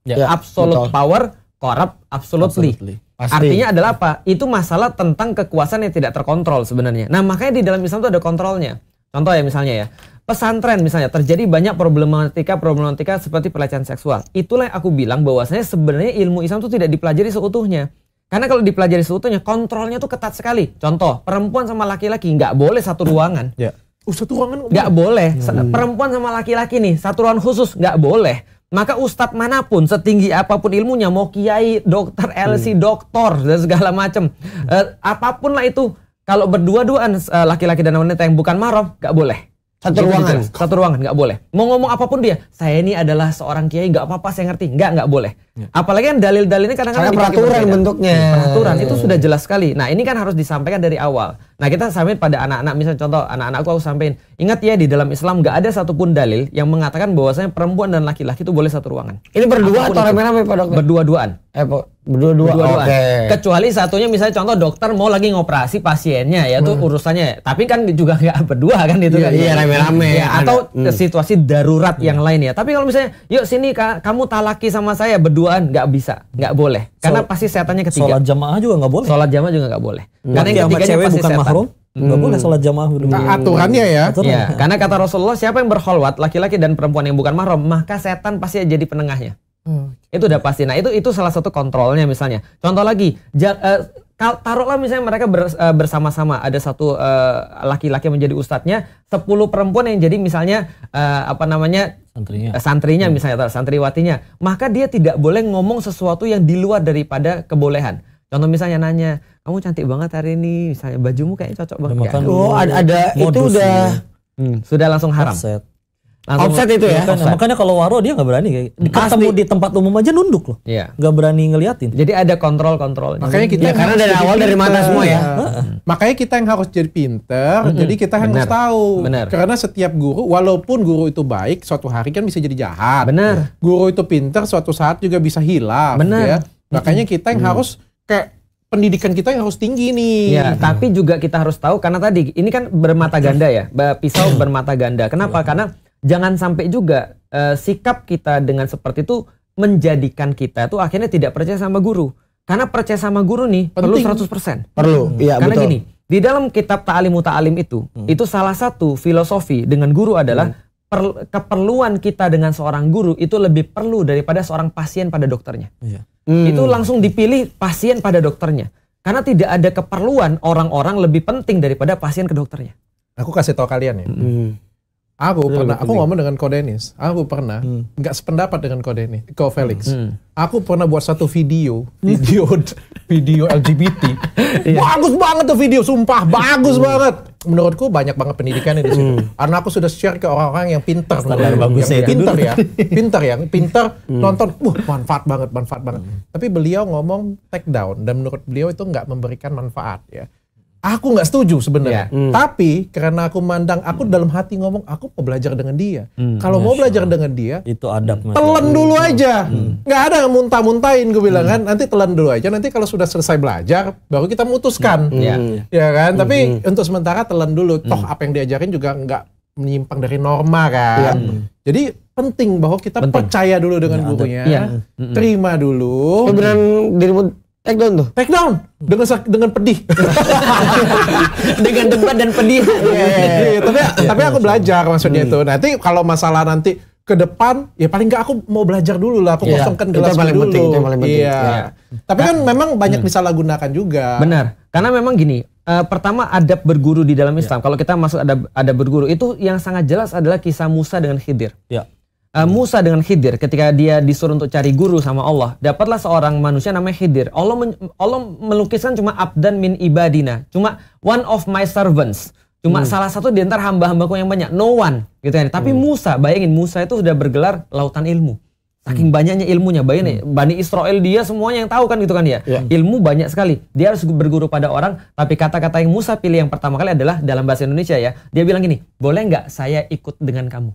Ya, absolute betul. power corrupt absolutely. absolutely. Pasti. Artinya adalah apa? Itu masalah tentang kekuasaan yang tidak terkontrol sebenarnya. Nah, makanya di dalam Islam itu ada kontrolnya. Contoh ya misalnya ya, pesantren misalnya terjadi banyak problematika problematika seperti pelecehan seksual. Itulah yang aku bilang bahwasanya sebenarnya ilmu Islam itu tidak dipelajari seutuhnya. Karena kalau dipelajari seutuhnya, kontrolnya tuh ketat sekali. Contoh, perempuan sama laki-laki nggak boleh satu ruangan. Ya. Oh, satu ruangan nggak boleh. Hmm. Perempuan sama laki-laki nih satu ruangan khusus nggak boleh. Maka ustadz manapun, setinggi apapun ilmunya, mau kiai, dokter, LC, hmm. doktor, dan segala macam, uh, apapun lah itu, kalau berdua-duaan uh, laki-laki dan wanita yang bukan marof, gak boleh. Satu gitu ruangan. Satu ruangan nggak boleh. Mau ngomong apapun dia, saya ini adalah seorang kiai nggak apa-apa saya ngerti. Nggak nggak boleh. Ya. Apalagi yang dalil-dalilnya kadang-kadang peraturan bentuknya. Iya, peraturan itu iya. sudah jelas sekali. Nah, ini kan harus disampaikan dari awal. Nah, kita sampaikan pada anak-anak misal contoh anak-anakku aku sampaikan, ingat ya di dalam Islam nggak ada satupun dalil yang mengatakan bahwasanya perempuan dan laki-laki itu boleh satu ruangan. Ini berdua apapun atau ramai-ramai Pak Dokter? Berdua-duaan. Eh, Berdua-dua. Oke. Okay. Kecuali satunya misalnya contoh dokter mau lagi ngoperasi pasiennya ya itu hmm. urusannya. Tapi kan juga nggak berdua kan itu iya, kan. Iya rame-rame. Ya, atau hmm. situasi darurat hmm. yang lain ya. Tapi kalau misalnya yuk sini ka, kamu talaki sama saya berduaan nggak bisa, nggak boleh. Karena Sol pasti setannya ketiga. Sholat jamaah juga nggak boleh. Sholat jamaah juga nggak boleh. Hmm. Karena yang ketiganya cewek pasti bukan setan. mahrum. Enggak hmm. boleh sholat jamaah berdua. Hmm. Nah, aturannya ya. Aturannya. ya. Karena kata Rasulullah, siapa yang berkholwat laki-laki dan perempuan yang bukan mahram, maka setan pasti jadi penengahnya. Itu udah pasti. Nah, itu itu salah satu kontrolnya misalnya. Contoh lagi, uh, taruhlah misalnya mereka ber, uh, eh, bersama-sama ada satu eh, laki-laki uh, menjadi ustadznya, 10 perempuan yang jadi misalnya uh, apa namanya? santrinya. Uh, santrinya hmm. misalnya atau santriwatinya. Maka dia tidak boleh ngomong sesuatu yang di luar daripada kebolehan. Contoh misalnya nanya, kamu cantik banget hari ini, misalnya bajumu kayaknya cocok banget. Gitu. oh, ada, ada itu udah ya. hmm, sudah langsung haram. Upset. Langsung offset itu ya. Makanya, iya, makanya kalau Waro dia nggak berani kayak ketemu di tempat umum aja nunduk loh. Iya. Nggak berani ngeliatin. Jadi ada kontrol kontrol. Makanya kita ya, karena dari awal dari mata semua ya. Hmm. Makanya kita yang harus jadi pinter. -hmm. Jadi kita Bener. harus tahu. Bener. Karena setiap guru, walaupun guru itu baik, suatu hari kan bisa jadi jahat. Benar. Guru itu pinter, suatu saat juga bisa hilang. Benar. Ya. Makanya kita yang -hmm. harus kayak pendidikan kita yang harus tinggi nih. Ya, tapi juga kita harus tahu karena tadi ini kan bermata ganda ya, pisau bermata ganda. Kenapa? Iya. Karena jangan sampai juga uh, sikap kita dengan seperti itu menjadikan kita tuh akhirnya tidak percaya sama guru. Karena percaya sama guru nih Penting. perlu 100%. Perlu. Hmm. Iya, betul. Karena gini, di dalam kitab taalim Ta'alim itu, hmm. itu salah satu filosofi dengan guru adalah hmm. per, keperluan kita dengan seorang guru itu lebih perlu daripada seorang pasien pada dokternya. Yeah. Hmm. Itu hmm. langsung dipilih pasien pada dokternya. Karena tidak ada keperluan orang-orang lebih penting daripada pasien ke dokternya. Aku kasih tau kalian ya. Hmm. Aku itu pernah, aku ngomong dengan Kodenis. Aku pernah hmm. nggak hmm. sependapat dengan Kodenis, Ko Felix. Hmm. hmm. Aku pernah buat satu video, hmm. video video LGBT. Iya. bagus banget tuh video, sumpah bagus hmm. banget. Menurutku banyak banget pendidikan di situ. Karena aku sudah share ke orang-orang yang pinter, standar yang, yang pinter ya, pinter ya, pinter hmm. nonton, wah uh, manfaat banget, manfaat banget. Hmm. Tapi beliau ngomong take down dan menurut beliau itu nggak memberikan manfaat ya. Aku nggak setuju sebenarnya, yeah. mm. tapi karena aku mandang, aku dalam hati ngomong aku mau belajar dengan dia. Mm, Kalau mau iya, belajar dengan dia, itu adab. Telan hmm. dulu aja, hmm. nggak mm. ada muntah-muntahin gue bilang mm. kan. Nanti telan dulu aja. Nanti kalau sudah selesai belajar, baru kita memutuskan, mm. yeah. ya iya kan. Mm. Tapi mm. untuk sementara telan dulu. Mm. Toh apa yang diajarin juga nggak menyimpang dari norma kan. Mm. Jadi penting bahwa kita penting. percaya dulu dengan ya, gurunya, ya. terima dulu. Kebenaran dirimu Take down tuh. Take down dengan dengan pedih. dengan debat dan pedih. yeah, yeah, yeah. Iya, iya. tapi iya, tapi aku belajar maksudnya hmm. itu. Nah, nanti kalau masalah nanti ke depan ya paling nggak aku mau belajar dulu lah aku yeah, kosongkan gelas dulu. penting itu paling penting iya. yeah. tapi kan nah, kan memang banyak hmm. disalahgunakan juga benar karena memang gini uh, pertama adab berguru di dalam Islam yeah. kalau kita masuk adab adab berguru itu yang sangat jelas adalah kisah Musa dengan Khidir yeah uh, Musa dengan Khidir ketika dia disuruh untuk cari guru sama Allah dapatlah seorang manusia namanya Khidir Allah men, Allah melukiskan cuma abdan min ibadina cuma one of my servants cuma hmm. salah satu di antara hamba-hambaku yang banyak no one gitu kan tapi hmm. Musa bayangin Musa itu sudah bergelar lautan ilmu saking hmm. banyaknya ilmunya bayangin hmm. Bani Israel dia semuanya yang tahu kan gitu kan ya yeah. ilmu banyak sekali dia harus berguru pada orang tapi kata-kata yang Musa pilih yang pertama kali adalah dalam bahasa Indonesia ya dia bilang gini boleh nggak saya ikut dengan kamu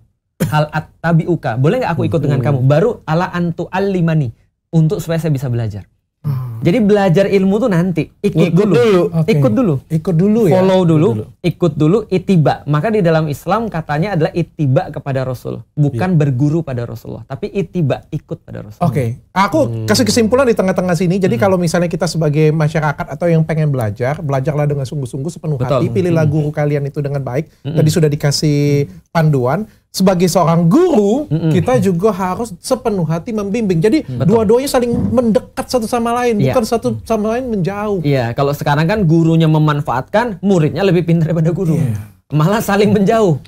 hal at uka boleh nggak aku ikut dengan kamu baru ala antu alimani untuk supaya saya bisa belajar hmm. jadi belajar ilmu tuh nanti ikut, ikut dulu, dulu. Okay. ikut dulu ikut dulu ya. follow dulu, ikut dulu ikut dulu itiba maka di dalam Islam katanya adalah itiba kepada Rasul bukan yeah. berguru pada Rasulullah tapi itiba ikut pada Rasul oke okay. aku hmm. kasih kesimpulan di tengah-tengah sini jadi hmm. kalau misalnya kita sebagai masyarakat atau yang pengen belajar belajarlah dengan sungguh-sungguh sepenuh Betul. hati pilihlah hmm. guru kalian itu dengan baik hmm. tadi sudah dikasih panduan sebagai seorang guru mm -mm. kita juga harus sepenuh hati membimbing. Jadi dua-duanya saling mendekat satu sama lain, yeah. bukan satu sama lain menjauh. Iya, yeah, kalau sekarang kan gurunya memanfaatkan, muridnya lebih pintar daripada guru. Yeah. Malah saling menjauh.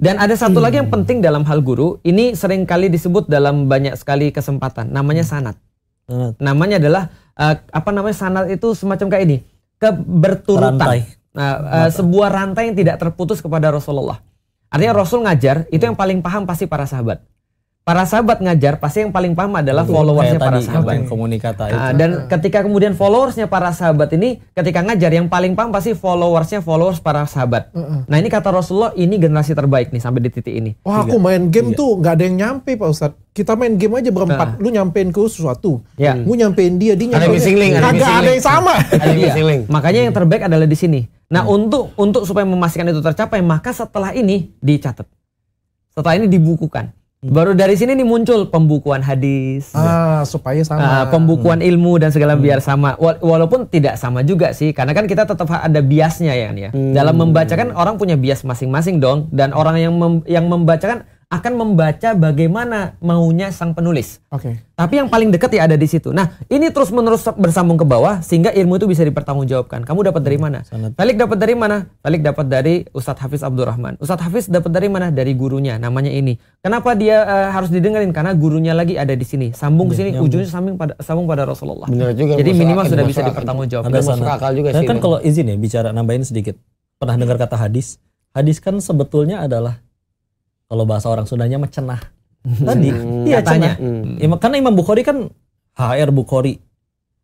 Dan ada satu hmm. lagi yang penting dalam hal guru, ini sering kali disebut dalam banyak sekali kesempatan, namanya sanat. Hmm. Namanya adalah uh, apa namanya sanat itu semacam kayak ini, keberturutan. Rantai. Nah, uh, sebuah rantai yang tidak terputus kepada Rasulullah. Artinya hmm. Rasul ngajar, itu yang hmm. paling paham pasti para sahabat para sahabat ngajar pasti yang paling paham adalah Betul, followersnya para sahabat komunikata ah, itu. Nah, dan ketika kemudian followersnya para sahabat ini ketika ngajar yang paling paham pasti followersnya followers para sahabat mm nah ini kata Rasulullah ini generasi terbaik nih sampai di titik ini wah aku main game Tiga. tuh nggak ada yang nyampe pak Ustadz kita main game aja berempat nah. lu nyampein ke sesuatu ya. lu nyampein dia dia nyampein ada missing link ada, missing ada yang sama ada iya. missing link makanya yang terbaik adalah di sini nah hmm. untuk untuk supaya memastikan itu tercapai maka setelah ini dicatat setelah ini dibukukan Hmm. Baru dari sini nih muncul pembukuan hadis, ah, supaya sama, uh, pembukuan hmm. ilmu dan segala hmm. biar sama. Walaupun tidak sama juga sih, karena kan kita tetap ada biasnya ya, nih kan ya. Hmm. Dalam membacakan orang punya bias masing-masing dong, dan orang yang mem yang membacakan akan membaca bagaimana maunya sang penulis. Oke. Okay. Tapi yang paling dekat ya ada di situ. Nah, ini terus menerus bersambung ke bawah sehingga ilmu itu bisa dipertanggungjawabkan. Kamu dapat dari hmm, mana? Sangat. Talik dapat dari mana? Talik dapat dari Ustadz Hafiz Abdurrahman. Ustadz Hafiz dapat dari mana? Dari gurunya. Namanya ini. Kenapa dia uh, harus didengerin? Karena gurunya lagi ada di sini. Sambung ya, sini, ujungnya sambung pada sambung pada Rasulullah. Benar juga. Jadi minimal sudah bisa dipertanggungjawabkan. Ada juga sih. Kan kalau izin ya bicara nambahin sedikit. Pernah dengar kata hadis? Hadis kan sebetulnya adalah kalau bahasa orang Sundanya mecenah. Tadi, iya cenah. Hmm. hmm. Iya, hmm. karena Imam Bukhari kan HR Bukhari.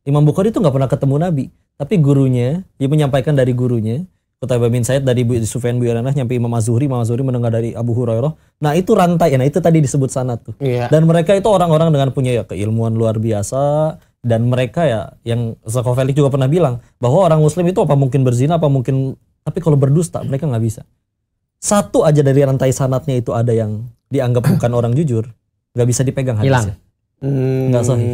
Imam Bukhari itu nggak pernah ketemu Nabi, tapi gurunya dia menyampaikan dari gurunya. Kutaibah bin Said dari Sufyan Buyananah nyampe Imam Azuri, Imam Azuri mendengar dari Abu Hurairah. Nah itu rantai, nah itu tadi disebut sana tuh. Yeah. Dan mereka itu orang-orang dengan punya ya keilmuan luar biasa, dan mereka ya yang Felix juga pernah bilang bahwa orang muslim itu apa mungkin berzina apa mungkin tapi kalau berdusta mereka nggak bisa satu aja dari rantai sanatnya itu ada yang dianggap bukan orang jujur, nggak bisa dipegang hadisnya. Hilang. Hmm. nggak hmm. sahih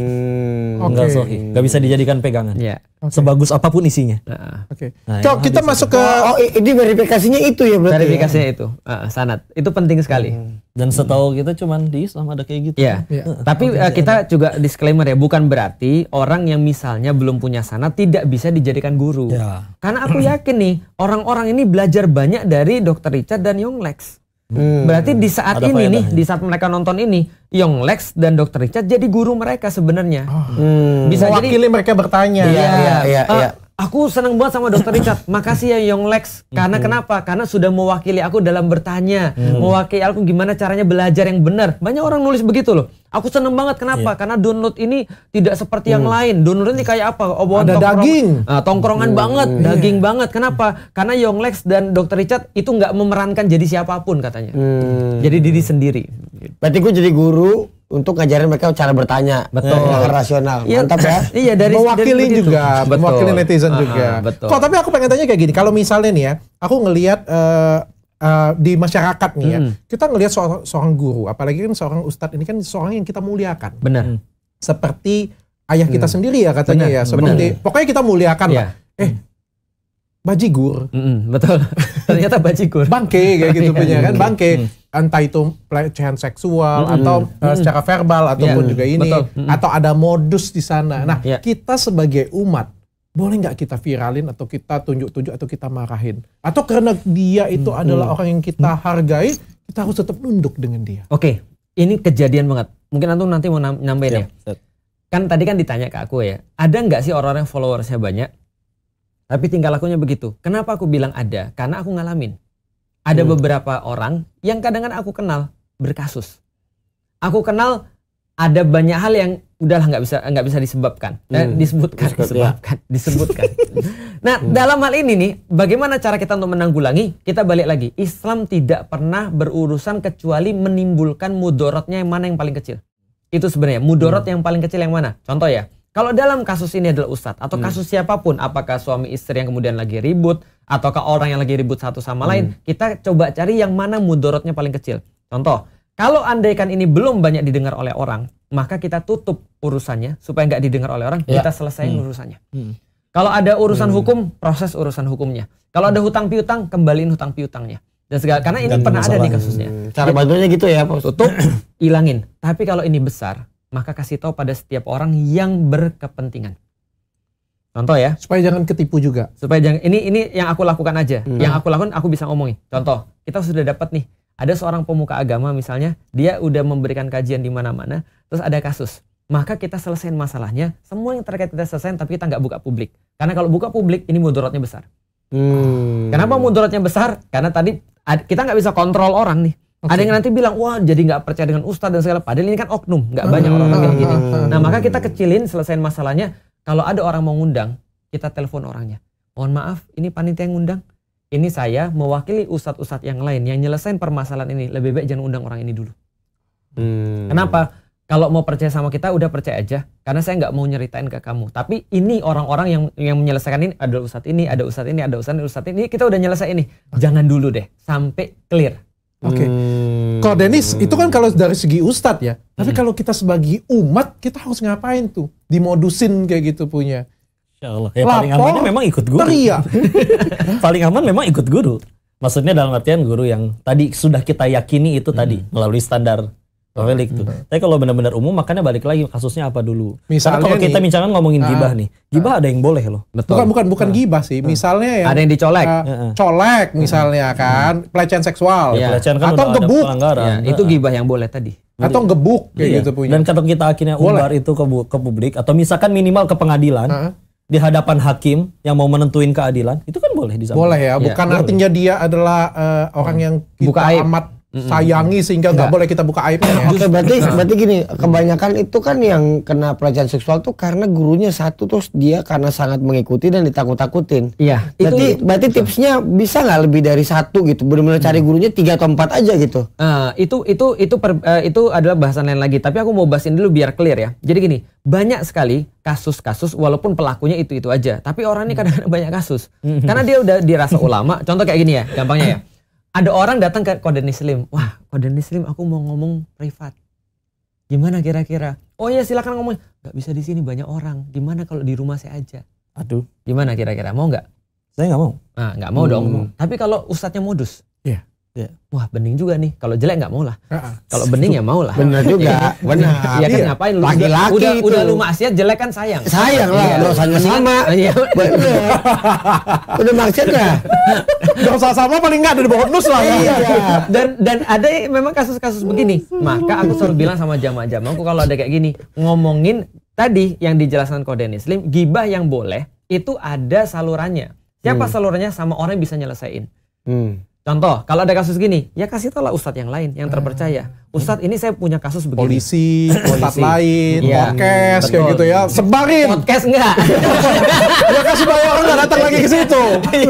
nggak okay. sohi nggak bisa dijadikan pegangan yeah. okay. sebagus apapun isinya nah. oke okay. nah, Cok, kita masuk ke oh, oh ini verifikasinya itu ya berarti ya? verifikasinya ya? itu uh, ah, sanat itu penting sekali hmm. dan setahu kita cuma di Islam ada kayak gitu yeah. Yeah. Uh, tapi uh, kita juga disclaimer ya bukan berarti orang yang misalnya belum punya sanat tidak bisa dijadikan guru yeah. karena aku yakin nih orang-orang ini belajar banyak dari Dr. Richard dan Young Lex Hmm. Berarti di saat Ada ini nih, di saat mereka nonton ini, Young Lex dan Dr. Richard jadi guru mereka sebenarnya. Oh. Hmm. Bisa Mewakili jadi, mereka bertanya. Iya, iya, iya. Eh, iya. Aku senang banget sama Dokter Richard. Makasih ya Yong Lex. Karena mm -hmm. kenapa? Karena sudah mewakili aku dalam bertanya, mm. mewakili aku gimana caranya belajar yang benar. Banyak orang nulis begitu loh. Aku seneng banget kenapa? Yeah. Karena download ini tidak seperti mm. yang lain. Download ini kayak apa? Obon oh, Ada tongkrong, daging. Nah, tongkrongan mm. banget, yeah. daging banget. Kenapa? Karena Yong Lex dan Dokter Richard itu nggak memerankan jadi siapapun katanya. Mm. Jadi diri sendiri. Berarti gue jadi guru, untuk ngajarin mereka cara bertanya betul ya, rasional ya, mantap ya iya dari mewakili dari juga betul. mewakili netizen uh juga betul kok tapi aku pengen tanya kayak gini kalau misalnya nih ya aku ngelihat uh, uh, di masyarakat nih ya hmm. kita ngelihat seorang, seorang guru apalagi kan seorang ustadz ini kan seorang yang kita muliakan benar seperti ayah kita hmm. sendiri ya katanya benar, ya seperti benar. pokoknya kita muliakan ya. lah iya. eh bajigur mm -mm, betul ternyata bajigur bangke kayak gitu iya, punya iya, kan bangke hmm entah itu pelecehan seksual mm -hmm. atau mm -hmm. secara verbal ataupun yeah. juga ini Mm -hmm. atau ada modus di sana. Nah, yeah. kita sebagai umat boleh nggak kita viralin atau kita tunjuk-tunjuk atau kita marahin atau karena dia itu hmm. adalah orang yang kita hargai kita harus tetap nunduk dengan dia. Oke, okay. ini kejadian banget. Mungkin antum nanti mau nambahin yeah. ya. Kan tadi kan ditanya ke aku ya, ada nggak sih orang-orang followersnya banyak tapi tinggal lakunya begitu? Kenapa aku bilang ada? Karena aku ngalamin ada hmm. beberapa orang yang kadang-kadang aku kenal berkasus. Aku kenal ada banyak hal yang udahlah nggak bisa nggak bisa disebabkan eh, hmm. disebutkan Disebut, disebabkan ya. disebutkan. nah hmm. dalam hal ini nih bagaimana cara kita untuk menanggulangi kita balik lagi Islam tidak pernah berurusan kecuali menimbulkan mudorotnya yang mana yang paling kecil itu sebenarnya mudorot hmm. yang paling kecil yang mana contoh ya kalau dalam kasus ini adalah ustadz atau hmm. kasus siapapun, apakah suami istri yang kemudian lagi ribut ataukah orang yang lagi ribut satu sama hmm. lain, kita coba cari yang mana mudorotnya paling kecil. Contoh, kalau andaikan ini belum banyak didengar oleh orang, maka kita tutup urusannya supaya nggak didengar oleh orang, ya. kita selesaikan hmm. urusannya. Hmm. Kalau ada urusan hmm. hukum, proses urusan hukumnya. Kalau ada hutang piutang, kembaliin hutang piutangnya dan segala karena ini dan pernah ada di kasusnya. Hmm. Cara bantunya gitu ya, Pak. Tutup, hilangin. Tapi kalau ini besar, maka kasih tahu pada setiap orang yang berkepentingan. Contoh ya. Supaya jangan ketipu juga. Supaya jangan ini ini yang aku lakukan aja. Hmm. Yang aku lakukan aku bisa ngomongin. Contoh, kita sudah dapat nih ada seorang pemuka agama misalnya, dia udah memberikan kajian di mana-mana, terus ada kasus. Maka kita selesaikan masalahnya, semua yang terkait kita selesaikan tapi kita nggak buka publik. Karena kalau buka publik ini mudaratnya besar. Hmm. Kenapa mudaratnya besar? Karena tadi kita nggak bisa kontrol orang nih. Okay. Ada yang nanti bilang, wah jadi nggak percaya dengan ustadz dan segala. Padahal ini kan oknum, nggak banyak orang-orang kayak hmm. gini. Nah maka kita hmm. kecilin, selesaiin masalahnya. Kalau ada orang mau ngundang, kita telepon orangnya. Mohon maaf, ini panitia yang ngundang. Ini saya mewakili ustadz-ustadz yang lain yang nyelesain permasalahan ini. Lebih baik jangan undang orang ini dulu. Hmm. Kenapa? Kalau mau percaya sama kita, udah percaya aja. Karena saya nggak mau nyeritain ke kamu. Tapi ini orang-orang yang yang menyelesaikan ini ada ustadz ini, ada ustadz ini, ada ustadz ini, ustadz ini. Kita udah nyelesain ini. Jangan dulu deh, sampai clear. Oke. Okay. Hmm. Kalau Denis itu kan kalau dari segi ustadz ya. Tapi hmm. kalau kita sebagai umat kita harus ngapain tuh? Dimodusin kayak gitu punya. Insya Allah. Ya, paling amannya memang ikut guru. Teriak. paling aman memang ikut guru. Maksudnya dalam artian guru yang tadi sudah kita yakini itu hmm. tadi melalui standar relik tuh. Hmm. Tapi kalau benar-benar umum makanya balik lagi kasusnya apa dulu. Misalnya kalau kita bicara misalkan ngomongin ah, gibah nih, ah. gibah ada yang boleh loh. Betul. Bukan bukan bukan ah. gibah sih, misalnya yang ada yang dicolek, uh, colek misalnya kan, pelecehan seksual, ya. pelecehan kan atau gebuk. Ya, itu gibah yang boleh tadi. Atau gebuk kayak iya. gitu punya. Dan kalau kita akhirnya umbar boleh. itu ke, ke publik atau misalkan minimal ke pengadilan, uh di hadapan hakim yang mau menentuin keadilan itu kan boleh disampaikan. Boleh ya, iya, bukan ya, artinya boleh. dia adalah uh, orang hmm. yang kita buka amat sayangi sehingga nggak iya. boleh kita buka aibnya. Iya, Oke, okay, berarti nah. berarti gini, kebanyakan itu kan yang kena pelecehan seksual tuh karena gurunya satu terus dia karena sangat mengikuti dan ditakut-takutin. Iya. Berarti itu, berarti tipsnya bisa nggak lebih dari satu gitu, benar-benar cari hmm. gurunya tiga atau empat aja gitu. Uh, itu itu itu per, uh, itu adalah bahasan lain lagi, tapi aku mau bahasin dulu biar clear ya. Jadi gini, banyak sekali kasus-kasus walaupun pelakunya itu-itu aja, tapi orang ini kadang-kadang banyak kasus. Hmm. Karena dia udah dirasa ulama, contoh kayak gini ya, gampangnya ya ada orang datang ke Koden Islim. Wah, Koden Islim aku mau ngomong privat. Gimana kira-kira? Oh iya silakan ngomong. Gak bisa di sini banyak orang. Gimana kalau di rumah saya aja? Aduh. Gimana kira-kira? Mau nggak? Saya nggak mau. Nah, nggak mau hmm. dong. Tapi kalau ustadznya modus. Yeah. Wah bening juga nih. Kalau jelek nggak mau lah. uh Kalau bening ya mau lah. Benar juga. Iya kan? Benar. Iya kan iya. ngapain lu laki-laki udah, itu. udah lu maksiat jelek kan sayang. Sayang lah. Iya. Dosanya sama. Iya. Benar. Iya. udah maksiat ya. Dosa sama paling nggak ada di bonus lah. Iya. Dan dan ada memang kasus-kasus begini. Maka aku selalu bilang sama jamaah-jamaahku kalau ada kayak gini ngomongin tadi yang dijelaskan Denis. Islam gibah yang boleh itu ada salurannya. Siapa hmm. salurannya sama orang yang bisa nyelesain. Hmm Contoh, kalau ada kasus gini, ya kasih tau lah ustadz yang lain, yang terpercaya. Hmm. Ustadz ini saya punya kasus begini. Polisi, ustadz lain, ya, podcast, betul. kayak gitu ya. Sebarin. Podcast enggak. ya kasih banyak orang nggak datang lagi ke situ.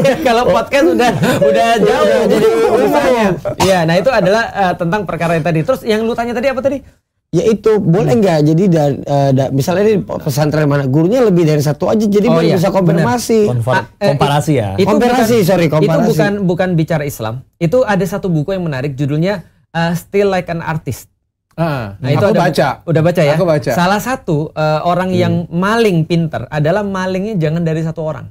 ya, kalau podcast udah udah jauh ya, jadi urusannya. Iya, nah itu adalah uh, tentang perkara yang tadi. Terus yang lu tanya tadi apa tadi? Ya itu boleh hmm. nggak? Jadi dan uh, eh, da, misalnya di pesantren mana gurunya lebih dari satu aja, jadi oh, iya. bisa konfirmasi. Ah, eh, komparasi ya. Itu komparasi, bukan, sorry komparasi. Itu bukan bukan bicara Islam. Itu ada satu buku yang menarik, judulnya uh, Still Like an Artist. Uh, nah, itu ada, baca. Udah baca ya. Aku baca. Salah satu uh, orang hmm. yang maling pinter adalah malingnya jangan dari satu orang.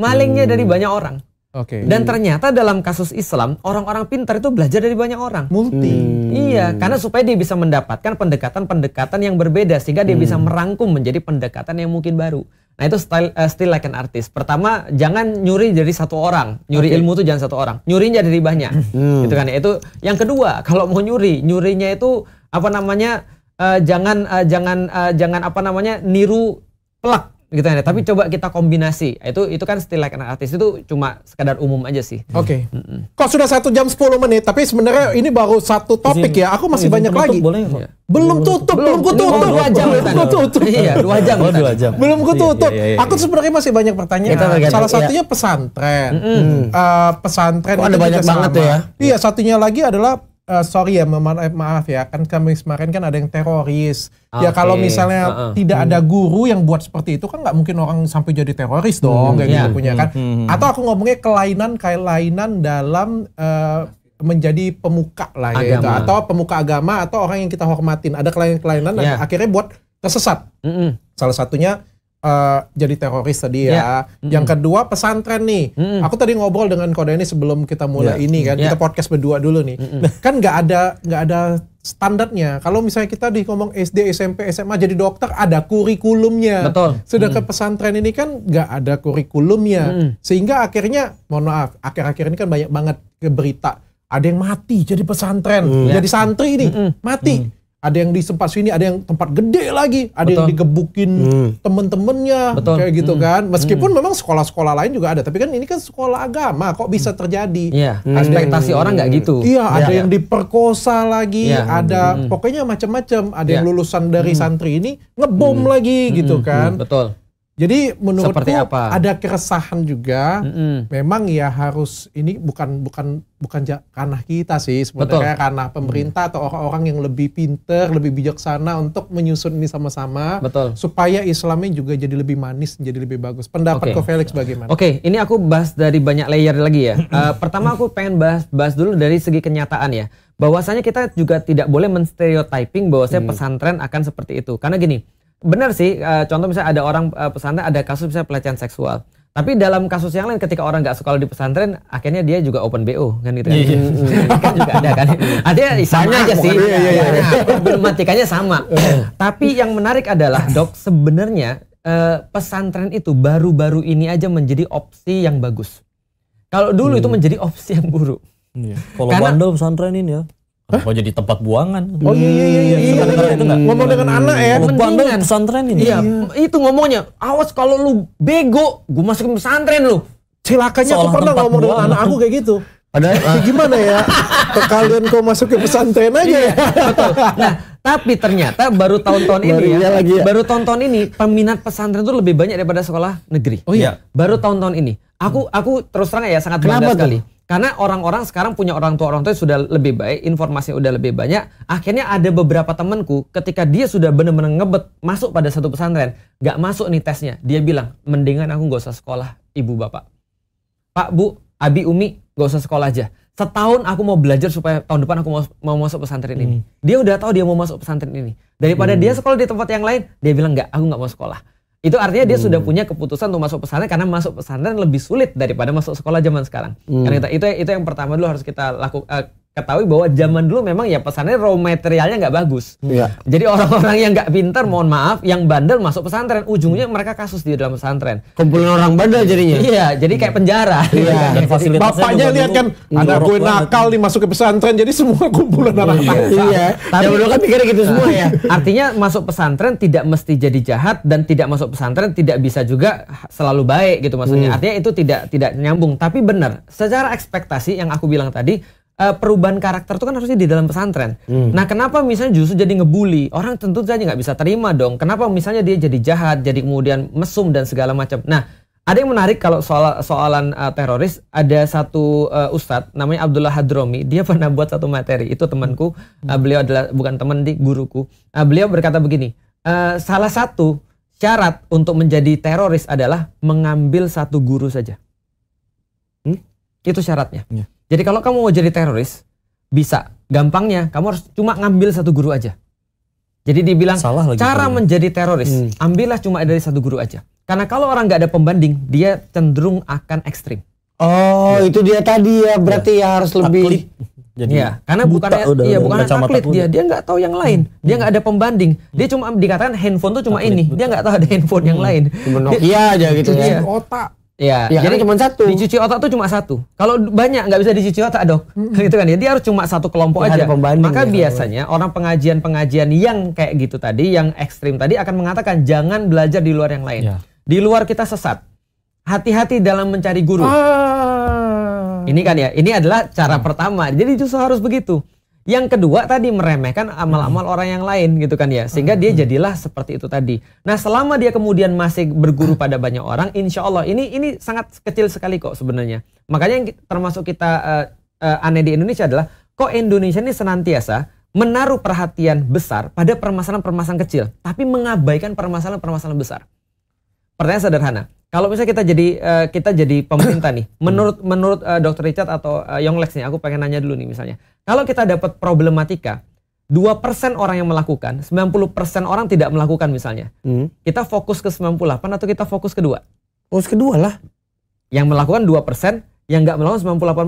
Malingnya hmm. dari banyak orang. Oke. Okay. Dan ternyata dalam kasus Islam orang-orang pintar itu belajar dari banyak orang. Multi. Hmm. Iya, karena supaya dia bisa mendapatkan pendekatan-pendekatan yang berbeda sehingga dia hmm. bisa merangkum menjadi pendekatan yang mungkin baru. Nah itu style uh, still like an artist. Pertama jangan nyuri dari satu orang, nyuri okay. ilmu itu jangan satu orang, nyurinya dari banyak, hmm. gitu kan? Ya. Itu yang kedua kalau mau nyuri, nyurinya itu apa namanya? Uh, jangan uh, jangan uh, jangan apa namanya niru pelak gitu kan ya. Tapi hmm. coba kita kombinasi. Itu itu kan still like an artist itu cuma sekadar umum aja sih. Oke. Okay. Mm -mm. Kok sudah satu jam 10 menit, tapi sebenarnya ini baru satu topik ya. Aku masih banyak lagi. Boleh iya. Belum tutup, belum kututup. Dua jam. Belum tutup. Iya, dua jam. Oh, dua jam. Belum iya, kututup. Iya, Aku sebenarnya masih banyak pertanyaan. Salah satunya pesantren. Eh, pesantren ada banyak banget ya. Iya, satunya lagi adalah uh, sorry ya maaf, eh, maaf ya kan kami kemarin kan ada yang teroris okay. ya ah, kalau misalnya uh -uh. tidak hmm. ada guru yang buat seperti itu kan nggak mungkin orang sampai jadi teroris dong hmm, kayak yeah. gitu ya. punya kan hmm, hmm, hmm, atau aku ngomongnya kelainan kelainan dalam uh, menjadi pemuka lah ya gitu. atau pemuka agama atau orang yang kita hormatin ada kelainan kelainan yeah. akhirnya buat tersesat mm salah satunya uh, jadi teroris tadi ya. Yeah. Mm. Yang kedua pesantren nih. Mm. Aku tadi ngobrol dengan Kode ini sebelum kita mulai yeah. ini kan. Yeah. Kita podcast berdua dulu nih. Mm hmm Kan nggak ada nggak ada standarnya. Kalau misalnya kita di ngomong SD, SMP, SMA jadi dokter ada kurikulumnya. Betul. Sudah mm. ke pesantren ini kan nggak ada kurikulumnya. Mm. Sehingga akhirnya mohon maaf, akhir-akhir ini kan banyak banget berita ada yang mati jadi pesantren, mm. jadi santri nih, mm -mm. mati. Mm ada yang di tempat sini, ada yang tempat gede lagi, ada Betul. yang digebukin hmm. temen-temennya, kayak gitu hmm. kan. Meskipun hmm. memang sekolah-sekolah lain juga ada, tapi kan ini kan sekolah agama, kok bisa hmm. terjadi? Iya, hmm. ekspektasi hmm. orang nggak gitu. Iya, ya, ada ya. yang diperkosa lagi, ya. ada hmm. pokoknya macam-macam, ada ya. yang iya. lulusan dari hmm. santri ini ngebom hmm. lagi gitu hmm. gitu kan. Hmm. Betul. Jadi menurutku apa? ada keresahan juga. Mm -hmm. Memang ya harus ini bukan bukan bukan ranah kita sih sebenarnya ranah pemerintah mm. atau orang-orang yang lebih pinter, lebih bijaksana untuk menyusun ini sama-sama Betul. supaya Islamnya juga jadi lebih manis, jadi lebih bagus. Pendapat okay. ke Felix bagaimana? Oke, okay. ini aku bahas dari banyak layer lagi ya. uh, pertama aku pengen bahas bahas dulu dari segi kenyataan ya. Bahwasanya kita juga tidak boleh menstereotyping bahwasanya hmm. pesantren akan seperti itu. Karena gini, benar sih uh, contoh misalnya ada orang uh, pesantren ada kasus misalnya pelecehan seksual tapi dalam kasus yang lain ketika orang nggak suka di pesantren akhirnya dia juga open bo kan gitu kan, kan juga ada kan Artinya sama aja sih iya, iya, iya. sama iya. tapi yang menarik adalah dok sebenarnya uh, pesantren itu baru-baru ini aja menjadi opsi yang bagus kalau dulu hmm. itu menjadi opsi yang buruk Iya. kalau Karena, bandel pesantren ini ya mau jadi tempat buangan? Oh iya iya iya. iya. iya, iya, iya. Ngomong dengan iya, iya, anak iya. ya. Mendingan. pesantren ini. Iya, itu ngomongnya. Awas kalau lu bego, gue masukin pesantren lu. Celakanya aku pernah ngomong dengan anak aku kayak gitu. Ada? ah. Ya, gimana ya? Kalian kok masuk ke pesantren aja ya? Betul. Nah, tapi ternyata baru tahun-tahun ini ya, lagi ya, baru tahun-tahun ini peminat pesantren itu lebih banyak daripada sekolah negeri. Oh iya. Baru tahun-tahun ini. Aku aku terus terang ya sangat bangga sekali. tuh? Karena orang-orang sekarang punya orang tua orang tua sudah lebih baik, informasi udah lebih banyak. Akhirnya ada beberapa temanku ketika dia sudah benar-benar ngebet masuk pada satu pesantren, nggak masuk nih tesnya. Dia bilang, mendingan aku nggak usah sekolah, ibu bapak. Pak bu, abi umi nggak usah sekolah aja. Setahun aku mau belajar supaya tahun depan aku mau, mau masuk pesantren ini. Hmm. Dia udah tahu dia mau masuk pesantren ini. Daripada hmm. dia sekolah di tempat yang lain, dia bilang nggak, aku nggak mau sekolah. Itu artinya dia hmm. sudah punya keputusan untuk masuk pesantren karena masuk pesantren lebih sulit daripada masuk sekolah zaman sekarang. Hmm. Karena itu, itu yang pertama dulu harus kita lakukan eh, ketahui bahwa zaman dulu memang ya pesannya raw materialnya nggak bagus. Iya. Jadi orang-orang yang nggak pintar, mohon maaf, yang bandel masuk pesantren, ujungnya mereka kasus di dalam pesantren. Kumpulan orang bandel jadinya. Iya, jadi kayak penjara. Iya. Bapaknya lihat kan, ada gue nakal nih masuk ke pesantren, jadi semua kumpulan anak Iya. Iya. Tapi ya dulu kan pikirnya gitu semua ya. Artinya masuk pesantren tidak mesti jadi jahat dan tidak masuk pesantren tidak bisa juga selalu baik gitu maksudnya. Hmm. Artinya itu tidak tidak nyambung. Tapi benar, secara ekspektasi yang aku bilang tadi Eh, perubahan karakter itu kan harusnya di dalam pesantren. Hmm. Nah, kenapa misalnya justru jadi ngebully? Orang tentu saja nggak bisa terima dong. Kenapa misalnya dia jadi jahat, jadi kemudian mesum dan segala macam. Nah, ada yang menarik kalau soal soalan uh, teroris, ada satu uh, ustadz namanya Abdullah Hadromi, dia pernah buat satu materi. Itu temanku, hmm. uh, beliau adalah bukan teman di guruku. Uh, beliau berkata begini, uh, salah satu syarat untuk menjadi teroris adalah mengambil satu guru saja. Hmm? Itu syaratnya. Yeah. Jadi kalau kamu mau jadi teroris, bisa. Gampangnya, kamu harus cuma ngambil satu guru aja. Jadi dibilang Salah lagi cara kalau. menjadi teroris, hmm. ambillah cuma dari satu guru aja. Karena kalau orang nggak ada pembanding, dia cenderung akan ekstrim. Oh, ya. itu dia tadi ya, berarti ya, ya harus lebih. Taklit. Jadi ya, karena bukan bukannya iya, bukan taklit, dia, dia nggak tahu yang lain, hmm. dia nggak ada hmm. pembanding, dia cuma dikatakan handphone tuh cuma taklit, ini, betul. dia nggak tahu ada handphone hmm. yang lain. Iya aja gitu ya. Iya. Otak Iya. Ya, jadi cuma satu. Dicuci otak tuh cuma satu. Kalau banyak nggak bisa dicuci otak dong. Hmm. Gitu kan. Jadi ya, harus cuma satu kelompok Tidak aja. Maka ya, biasanya orang pengajian-pengajian yang kayak gitu tadi, yang ekstrim tadi akan mengatakan jangan belajar di luar yang lain. Ya. Di luar kita sesat. Hati-hati dalam mencari guru. Ah. Ini kan ya. Ini adalah cara hmm. pertama. Jadi justru harus begitu. Yang kedua tadi meremehkan amal-amal hmm. orang yang lain gitu kan ya. Sehingga dia hmm. jadilah seperti itu tadi. Nah selama dia kemudian masih berguru pada banyak orang, insya Allah ini ini sangat kecil sekali kok sebenarnya. Makanya yang termasuk kita uh, uh, aneh di Indonesia adalah kok Indonesia ini senantiasa menaruh perhatian besar pada permasalahan-permasalahan kecil, tapi mengabaikan permasalahan-permasalahan besar. Pertanyaan sederhana, kalau misalnya kita jadi uh, kita jadi pemerintah nih, hmm. menurut menurut uh, eh, Dr. Richard atau uh, Young Lex nih, aku pengen nanya dulu nih misalnya. Kalau kita dapat problematika, 2% orang yang melakukan, 90% orang tidak melakukan misalnya. Hmm. Kita fokus ke 98 atau kita fokus kedua? Fokus kedua lah. Yang melakukan 2%, yang nggak melakukan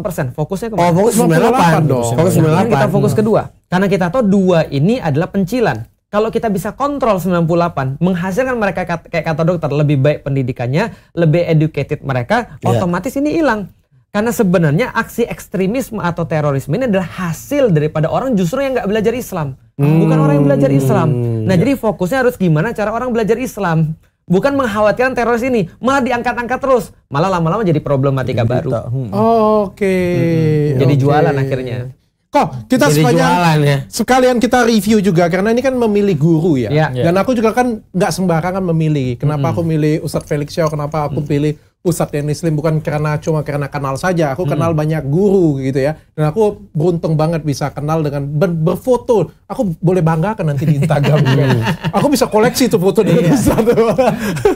98%. Fokusnya ke Oh, fokus 98, 98 dong. Fokus 98. Kita fokus kedua. Karena kita tahu dua ini adalah pencilan kalau kita bisa kontrol 98 menghasilkan mereka kat, kayak kata dokter lebih baik pendidikannya lebih educated mereka yeah. otomatis ini hilang karena sebenarnya aksi ekstremisme atau terorisme ini adalah hasil daripada orang justru yang nggak belajar Islam hmm. bukan orang yang belajar Islam nah yeah. jadi fokusnya harus gimana cara orang belajar Islam bukan mengkhawatirkan teroris ini, malah diangkat-angkat terus, malah lama-lama jadi problematika jadi baru. Hmm. Oh, Oke. Okay. Hmm, hmm, hmm. Jadi okay. jualan akhirnya. Kok kita Jadi sepanjang jualan, ya? sekalian kita review juga karena ini kan memilih guru ya. ya. ya. Dan aku juga kan nggak sembarangan memilih. Kenapa -hmm. aku milih Ustadz Felix Shaw? Kenapa aku -hmm. pilih pusat yang Islam bukan karena cuma karena kenal saja. Aku kenal hmm. banyak guru gitu ya. Dan aku beruntung banget bisa kenal dengan ber berfoto. Aku boleh bangga kan nanti di Instagram. gitu. Aku bisa koleksi itu foto dengan iya.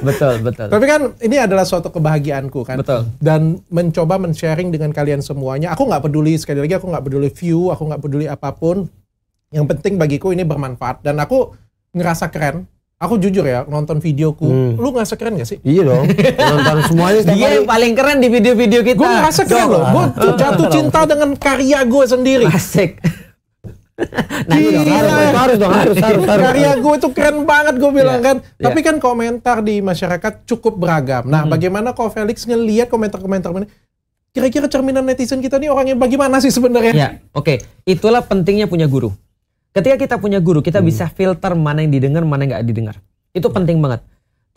betul, betul. Tapi kan ini adalah suatu kebahagiaanku kan. Betul. Dan mencoba men-sharing dengan kalian semuanya. Aku nggak peduli sekali lagi aku nggak peduli view, aku nggak peduli apapun. Yang penting bagiku ini bermanfaat dan aku ngerasa keren Aku jujur ya, nonton videoku, hmm. lu ngerasa keren gak sih? Iya dong, nonton semuanya. Dia yang paling keren di video-video kita. Gue ngerasa keren loh, gue ah. jatuh cinta dengan karya gue sendiri. Asik. Nah, Gila. Harus, harus dong, harus, harus, harus. Karya gue itu keren banget gue bilang yeah, kan. Yeah. Tapi kan komentar di masyarakat cukup beragam. Nah, hmm. bagaimana kok Felix ngeliat komentar-komentar ini? Kira-kira cerminan netizen kita nih orangnya bagaimana sih sebenarnya? Ya, yeah. oke. Okay. Itulah pentingnya punya guru. Ketika kita punya guru, kita hmm. bisa filter mana yang didengar, mana yang nggak didengar. Itu penting banget.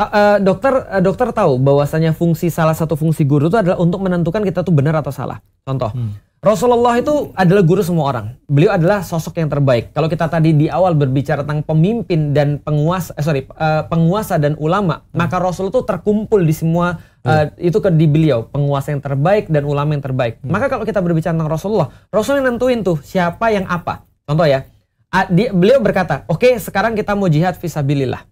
Uh, dokter uh, dokter tahu bahwasanya fungsi salah satu fungsi guru itu adalah untuk menentukan kita tuh benar atau salah. Contoh, hmm. Rasulullah itu adalah guru semua orang. Beliau adalah sosok yang terbaik. Kalau kita tadi di awal berbicara tentang pemimpin dan penguasa, eh, sorry, uh, penguasa dan ulama, hmm. maka Rasul itu terkumpul di semua Uh, itu ke di beliau penguasa yang terbaik dan ulama yang terbaik. Hmm. Maka kalau kita berbicara tentang Rasulullah, Rasul yang nentuin tuh siapa yang apa. Contoh ya, dia, beliau berkata, oke okay, sekarang kita mau jihad visabilillah.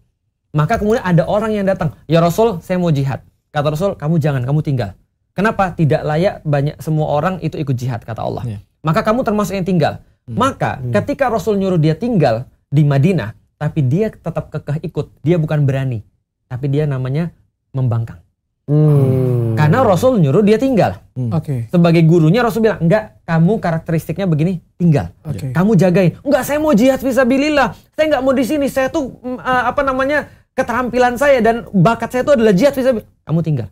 Maka kemudian ada orang yang datang, ya Rasul saya mau jihad. Kata Rasul, kamu jangan, kamu tinggal. Kenapa? Tidak layak banyak semua orang itu ikut jihad, kata Allah. Yeah. Maka kamu termasuk yang tinggal. Hmm. Maka hmm. ketika Rasul nyuruh dia tinggal di Madinah, tapi dia tetap kekeh ikut, dia bukan berani. Tapi dia namanya membangkang. Hmm. Karena Rasul nyuruh dia tinggal. Hmm. Oke. Okay. Sebagai gurunya Rasul bilang, "Enggak, kamu karakteristiknya begini, tinggal. Okay. Kamu jagain. Enggak, saya mau jihad bililah. Saya enggak mau di sini. Saya tuh uh, apa namanya? keterampilan saya dan bakat saya itu adalah jihad visabilillah. Kamu tinggal."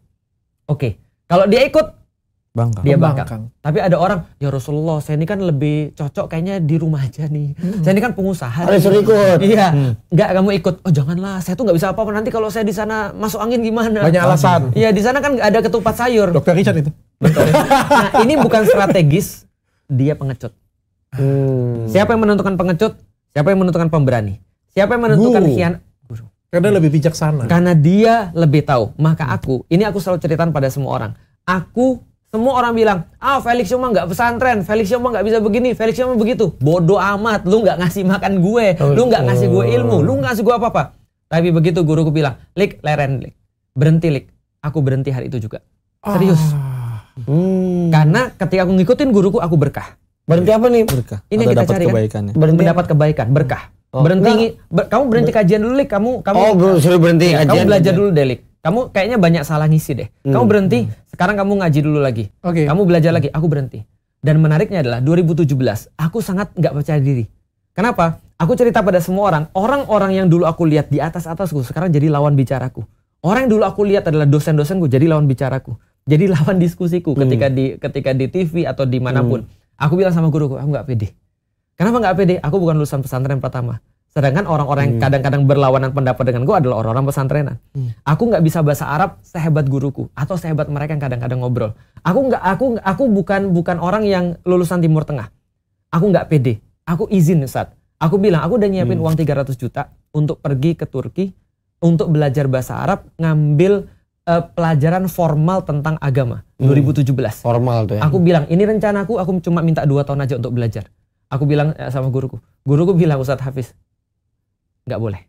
Oke. Okay. Kalau dia ikut, Bangkang. Dia Bangkang. Bangkang. Tapi ada orang, ya Rasulullah, saya ini kan lebih cocok kayaknya di rumah aja nih. Hmm. Saya ini kan pengusaha. Harus ikut. Iya. Hmm. kamu ikut. Oh janganlah, saya tuh nggak bisa apa-apa. Nanti kalau saya di sana masuk angin gimana? Banyak alasan. Iya, di sana kan ada ketupat sayur. Dokter Richard itu. nah, ini bukan strategis, dia pengecut. Hmm. Siapa yang menentukan pengecut? Siapa yang menentukan pemberani? Siapa yang menentukan kian Karena lebih bijaksana. Karena dia lebih tahu. Maka aku, ini aku selalu ceritakan pada semua orang. Aku semua orang bilang, ah Felix cuma nggak pesantren, Felix cuma nggak bisa begini, Felix cuma begitu. Bodoh amat, lu nggak ngasih makan gue, oh, lu nggak iya. ngasih gue ilmu, lu nggak ngasih gue apa-apa. Tapi begitu guruku bilang, Lik, leren, Lik. Berhenti, Lik. Aku berhenti hari itu juga. Serius. Ah. Hmm. Karena ketika aku ngikutin guruku, aku berkah. Berhenti apa nih? Berkah. Ini yang kita cari kebaikan, Berhenti mendapat kebaikan, berkah. Oh. Berhenti, ber, kamu berhenti kajian dulu, Lik. Kamu, kamu. Oh, belum suruh berhenti iya, kajian. Kamu belajar dulu, Delik kamu kayaknya banyak salah ngisi deh. Kamu hmm. berhenti, hmm. sekarang kamu ngaji dulu lagi. Okay. Kamu belajar lagi, aku berhenti. Dan menariknya adalah 2017, aku sangat gak percaya diri. Kenapa? Aku cerita pada semua orang, orang-orang yang dulu aku lihat di atas atasku sekarang jadi lawan bicaraku. Orang yang dulu aku lihat adalah dosen-dosenku jadi lawan bicaraku. Jadi lawan diskusiku hmm. ketika di ketika di TV atau dimanapun. Hmm. Aku bilang sama guruku, aku nggak pede. Kenapa nggak pede? Aku bukan lulusan pesantren pertama. Sedangkan orang-orang yang hmm. kadang-kadang berlawanan pendapat dengan gue adalah orang-orang pesantrenan. Hmm. Aku nggak bisa bahasa Arab sehebat guruku atau sehebat mereka yang kadang-kadang ngobrol. Aku nggak, aku, aku bukan bukan orang yang lulusan Timur Tengah. Aku nggak pede. Aku izin saat. Aku bilang aku udah nyiapin hmm. uang 300 juta untuk pergi ke Turki untuk belajar bahasa Arab ngambil uh, pelajaran formal tentang agama hmm. 2017. Formal tuh ya. Aku bilang ini rencanaku aku cuma minta dua tahun aja untuk belajar. Aku bilang eh, sama guruku. Guruku bilang Ustadz Hafiz, nggak boleh.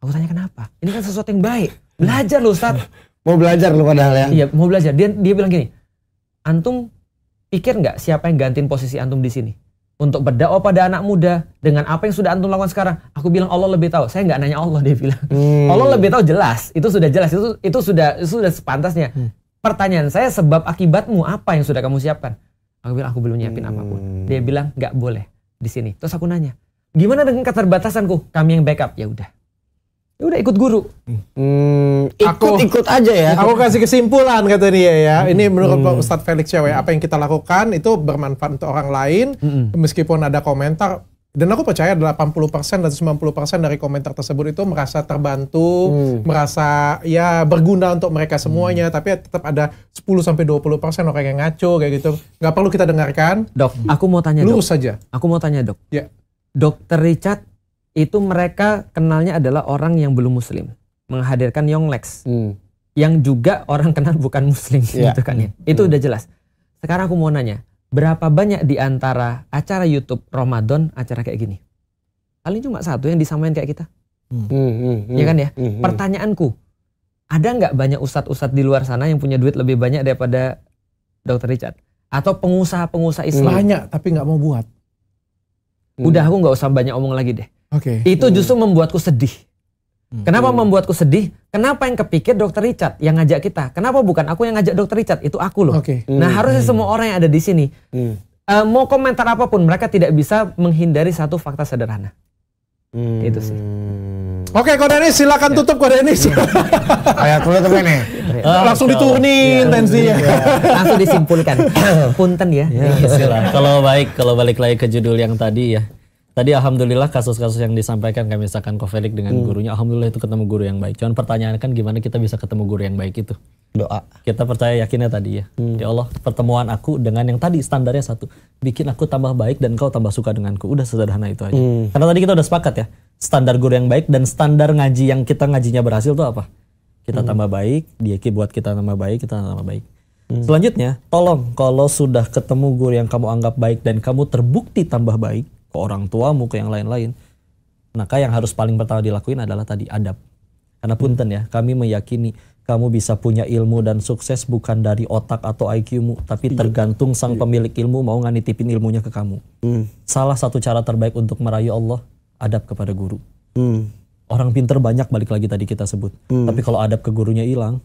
Aku tanya kenapa? Ini kan sesuatu yang baik. Belajar loh Ustaz. mau belajar loh padahal ya. Iya, mau belajar. Dia dia bilang gini, "Antum pikir nggak siapa yang gantiin posisi antum di sini?" Untuk berdakwah pada anak muda dengan apa yang sudah antum lakukan sekarang, aku bilang Allah lebih tahu. Saya nggak nanya Allah dia bilang. Hmm. Allah lebih tahu jelas. Itu sudah jelas. Itu itu sudah itu sudah sepantasnya. Hmm. Pertanyaan saya sebab akibatmu apa yang sudah kamu siapkan? Aku bilang aku belum nyiapin hmm. apapun. Dia bilang nggak boleh di sini. Terus aku nanya, Gimana dengan keterbatasanku? Kami yang backup. Ya udah. Ya udah ikut guru. Hmm, ikut ikut aja ya. Aku kasih kesimpulan kata dia ya. Hmm. Ini menurut hmm. Ustadz Felix Cewek, apa yang kita lakukan itu bermanfaat untuk orang lain hmm. meskipun ada komentar dan aku percaya 80% dan 90% dari komentar tersebut itu merasa terbantu, hmm. merasa ya berguna untuk mereka semuanya, hmm. tapi tetap ada 10 sampai 20% orang yang ngaco kayak gitu. nggak perlu kita dengarkan. Dok, aku mau tanya Lurus dok. saja. Aku mau tanya dok. Ya. Dokter Richard itu mereka kenalnya adalah orang yang belum muslim menghadirkan Young hmm. yang juga orang kenal bukan muslim yeah. gitu kan ya. Itu hmm. udah jelas. Sekarang aku mau nanya, berapa banyak di antara acara YouTube Ramadan acara kayak gini? Paling cuma satu yang disamain kayak kita. Hmm. Hmm, hmm, ya kan ya? Hmm, hmm, Pertanyaanku, ada nggak banyak ustadz-ustadz di luar sana yang punya duit lebih banyak daripada Dokter Richard? Atau pengusaha-pengusaha Islam? Banyak, tapi nggak mau buat. Hmm. Udah aku nggak usah banyak omong lagi deh. Oke. Okay. Itu hmm. justru membuatku sedih. Hmm. Kenapa iya. membuatku sedih? Kenapa yang kepikir dokter Richard yang ngajak kita? Kenapa bukan aku yang ngajak dokter Richard? Itu aku loh. Okay. Nah, hmm. Nah harusnya hmm. semua orang yang ada di sini hmm. uh, mau komentar apapun mereka tidak bisa menghindari satu fakta sederhana. Hmm. Itu sih. Oke, Kode Denis silakan ya. tutup Kode Ayat dulu tutup ini. langsung iya, diturunin tensinya. Iya. Langsung disimpulkan. Punten ya. Iya, kalau baik, kalau balik lagi ke judul yang tadi ya Tadi alhamdulillah kasus-kasus yang disampaikan kami, misalkan Kofelik dengan hmm. gurunya, alhamdulillah itu ketemu guru yang baik. Cuman pertanyaan kan gimana kita bisa ketemu guru yang baik itu? Doa. Kita percaya yakinnya tadi ya. Hmm. Ya Allah, pertemuan aku dengan yang tadi standarnya satu, bikin aku tambah baik dan kau tambah suka denganku. Udah sederhana itu aja. Hmm. Karena tadi kita udah sepakat ya, standar guru yang baik dan standar ngaji yang kita ngajinya berhasil tuh apa? Kita hmm. tambah baik, dia buat kita tambah baik, kita tambah baik. Hmm. Selanjutnya, tolong kalau sudah ketemu guru yang kamu anggap baik dan kamu terbukti tambah baik, ke orang tuamu, ke yang lain-lain, maka yang harus paling pertama dilakuin adalah tadi adab. Karena punten ya, kami meyakini kamu bisa punya ilmu dan sukses bukan dari otak atau IQmu, mu tapi iya. tergantung sang iya. pemilik ilmu mau nganitipin ilmunya ke kamu. Mm. Salah satu cara terbaik untuk merayu Allah, adab kepada guru. Mm. Orang pinter banyak balik lagi tadi kita sebut. mm. Tapi kalau adab ke gurunya hilang,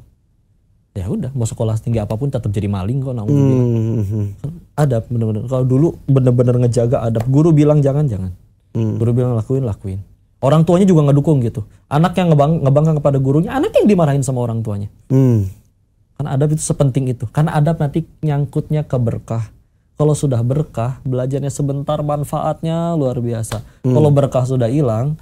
ya udah mau sekolah tinggi apapun tetap jadi maling kok. Hmm. Bilang. Hmm. Hmm adab bener-bener kalau dulu bener-bener ngejaga adab guru bilang jangan jangan hmm. guru bilang lakuin lakuin orang tuanya juga ngedukung gitu anak yang ngebang ngebangkang kepada gurunya anak yang dimarahin sama orang tuanya hmm. karena adab itu sepenting itu karena adab nanti nyangkutnya ke berkah kalau sudah berkah belajarnya sebentar manfaatnya luar biasa hmm. kalau berkah sudah hilang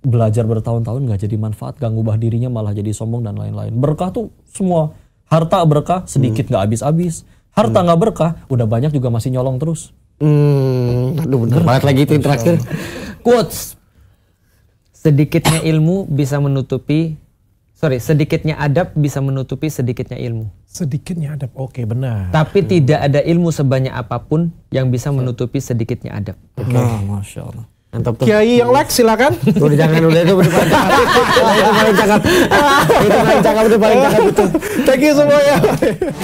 belajar bertahun-tahun nggak jadi manfaat ganggu bah dirinya malah jadi sombong dan lain-lain berkah tuh semua harta berkah sedikit hmm. nggak hmm. habis-habis Harta hmm. nggak hmm. berkah, udah banyak juga masih nyolong terus. Hmm, aduh bener banget lagi itu yang Quotes. Sedikitnya ilmu bisa menutupi sorry, sedikitnya adab bisa menutupi sedikitnya ilmu. Sedikitnya adab, oke okay, benar. Tapi hmm. tidak ada ilmu sebanyak apapun yang bisa menutupi sedikitnya adab. Oke, okay. Nah, nah, masya Allah. Mantap tuh. Kiai yang like silakan. Tuh jangan udah itu udah paling cakep. Itu paling cakep. Itu paling cakep itu paling cakep itu. Thank you semuanya.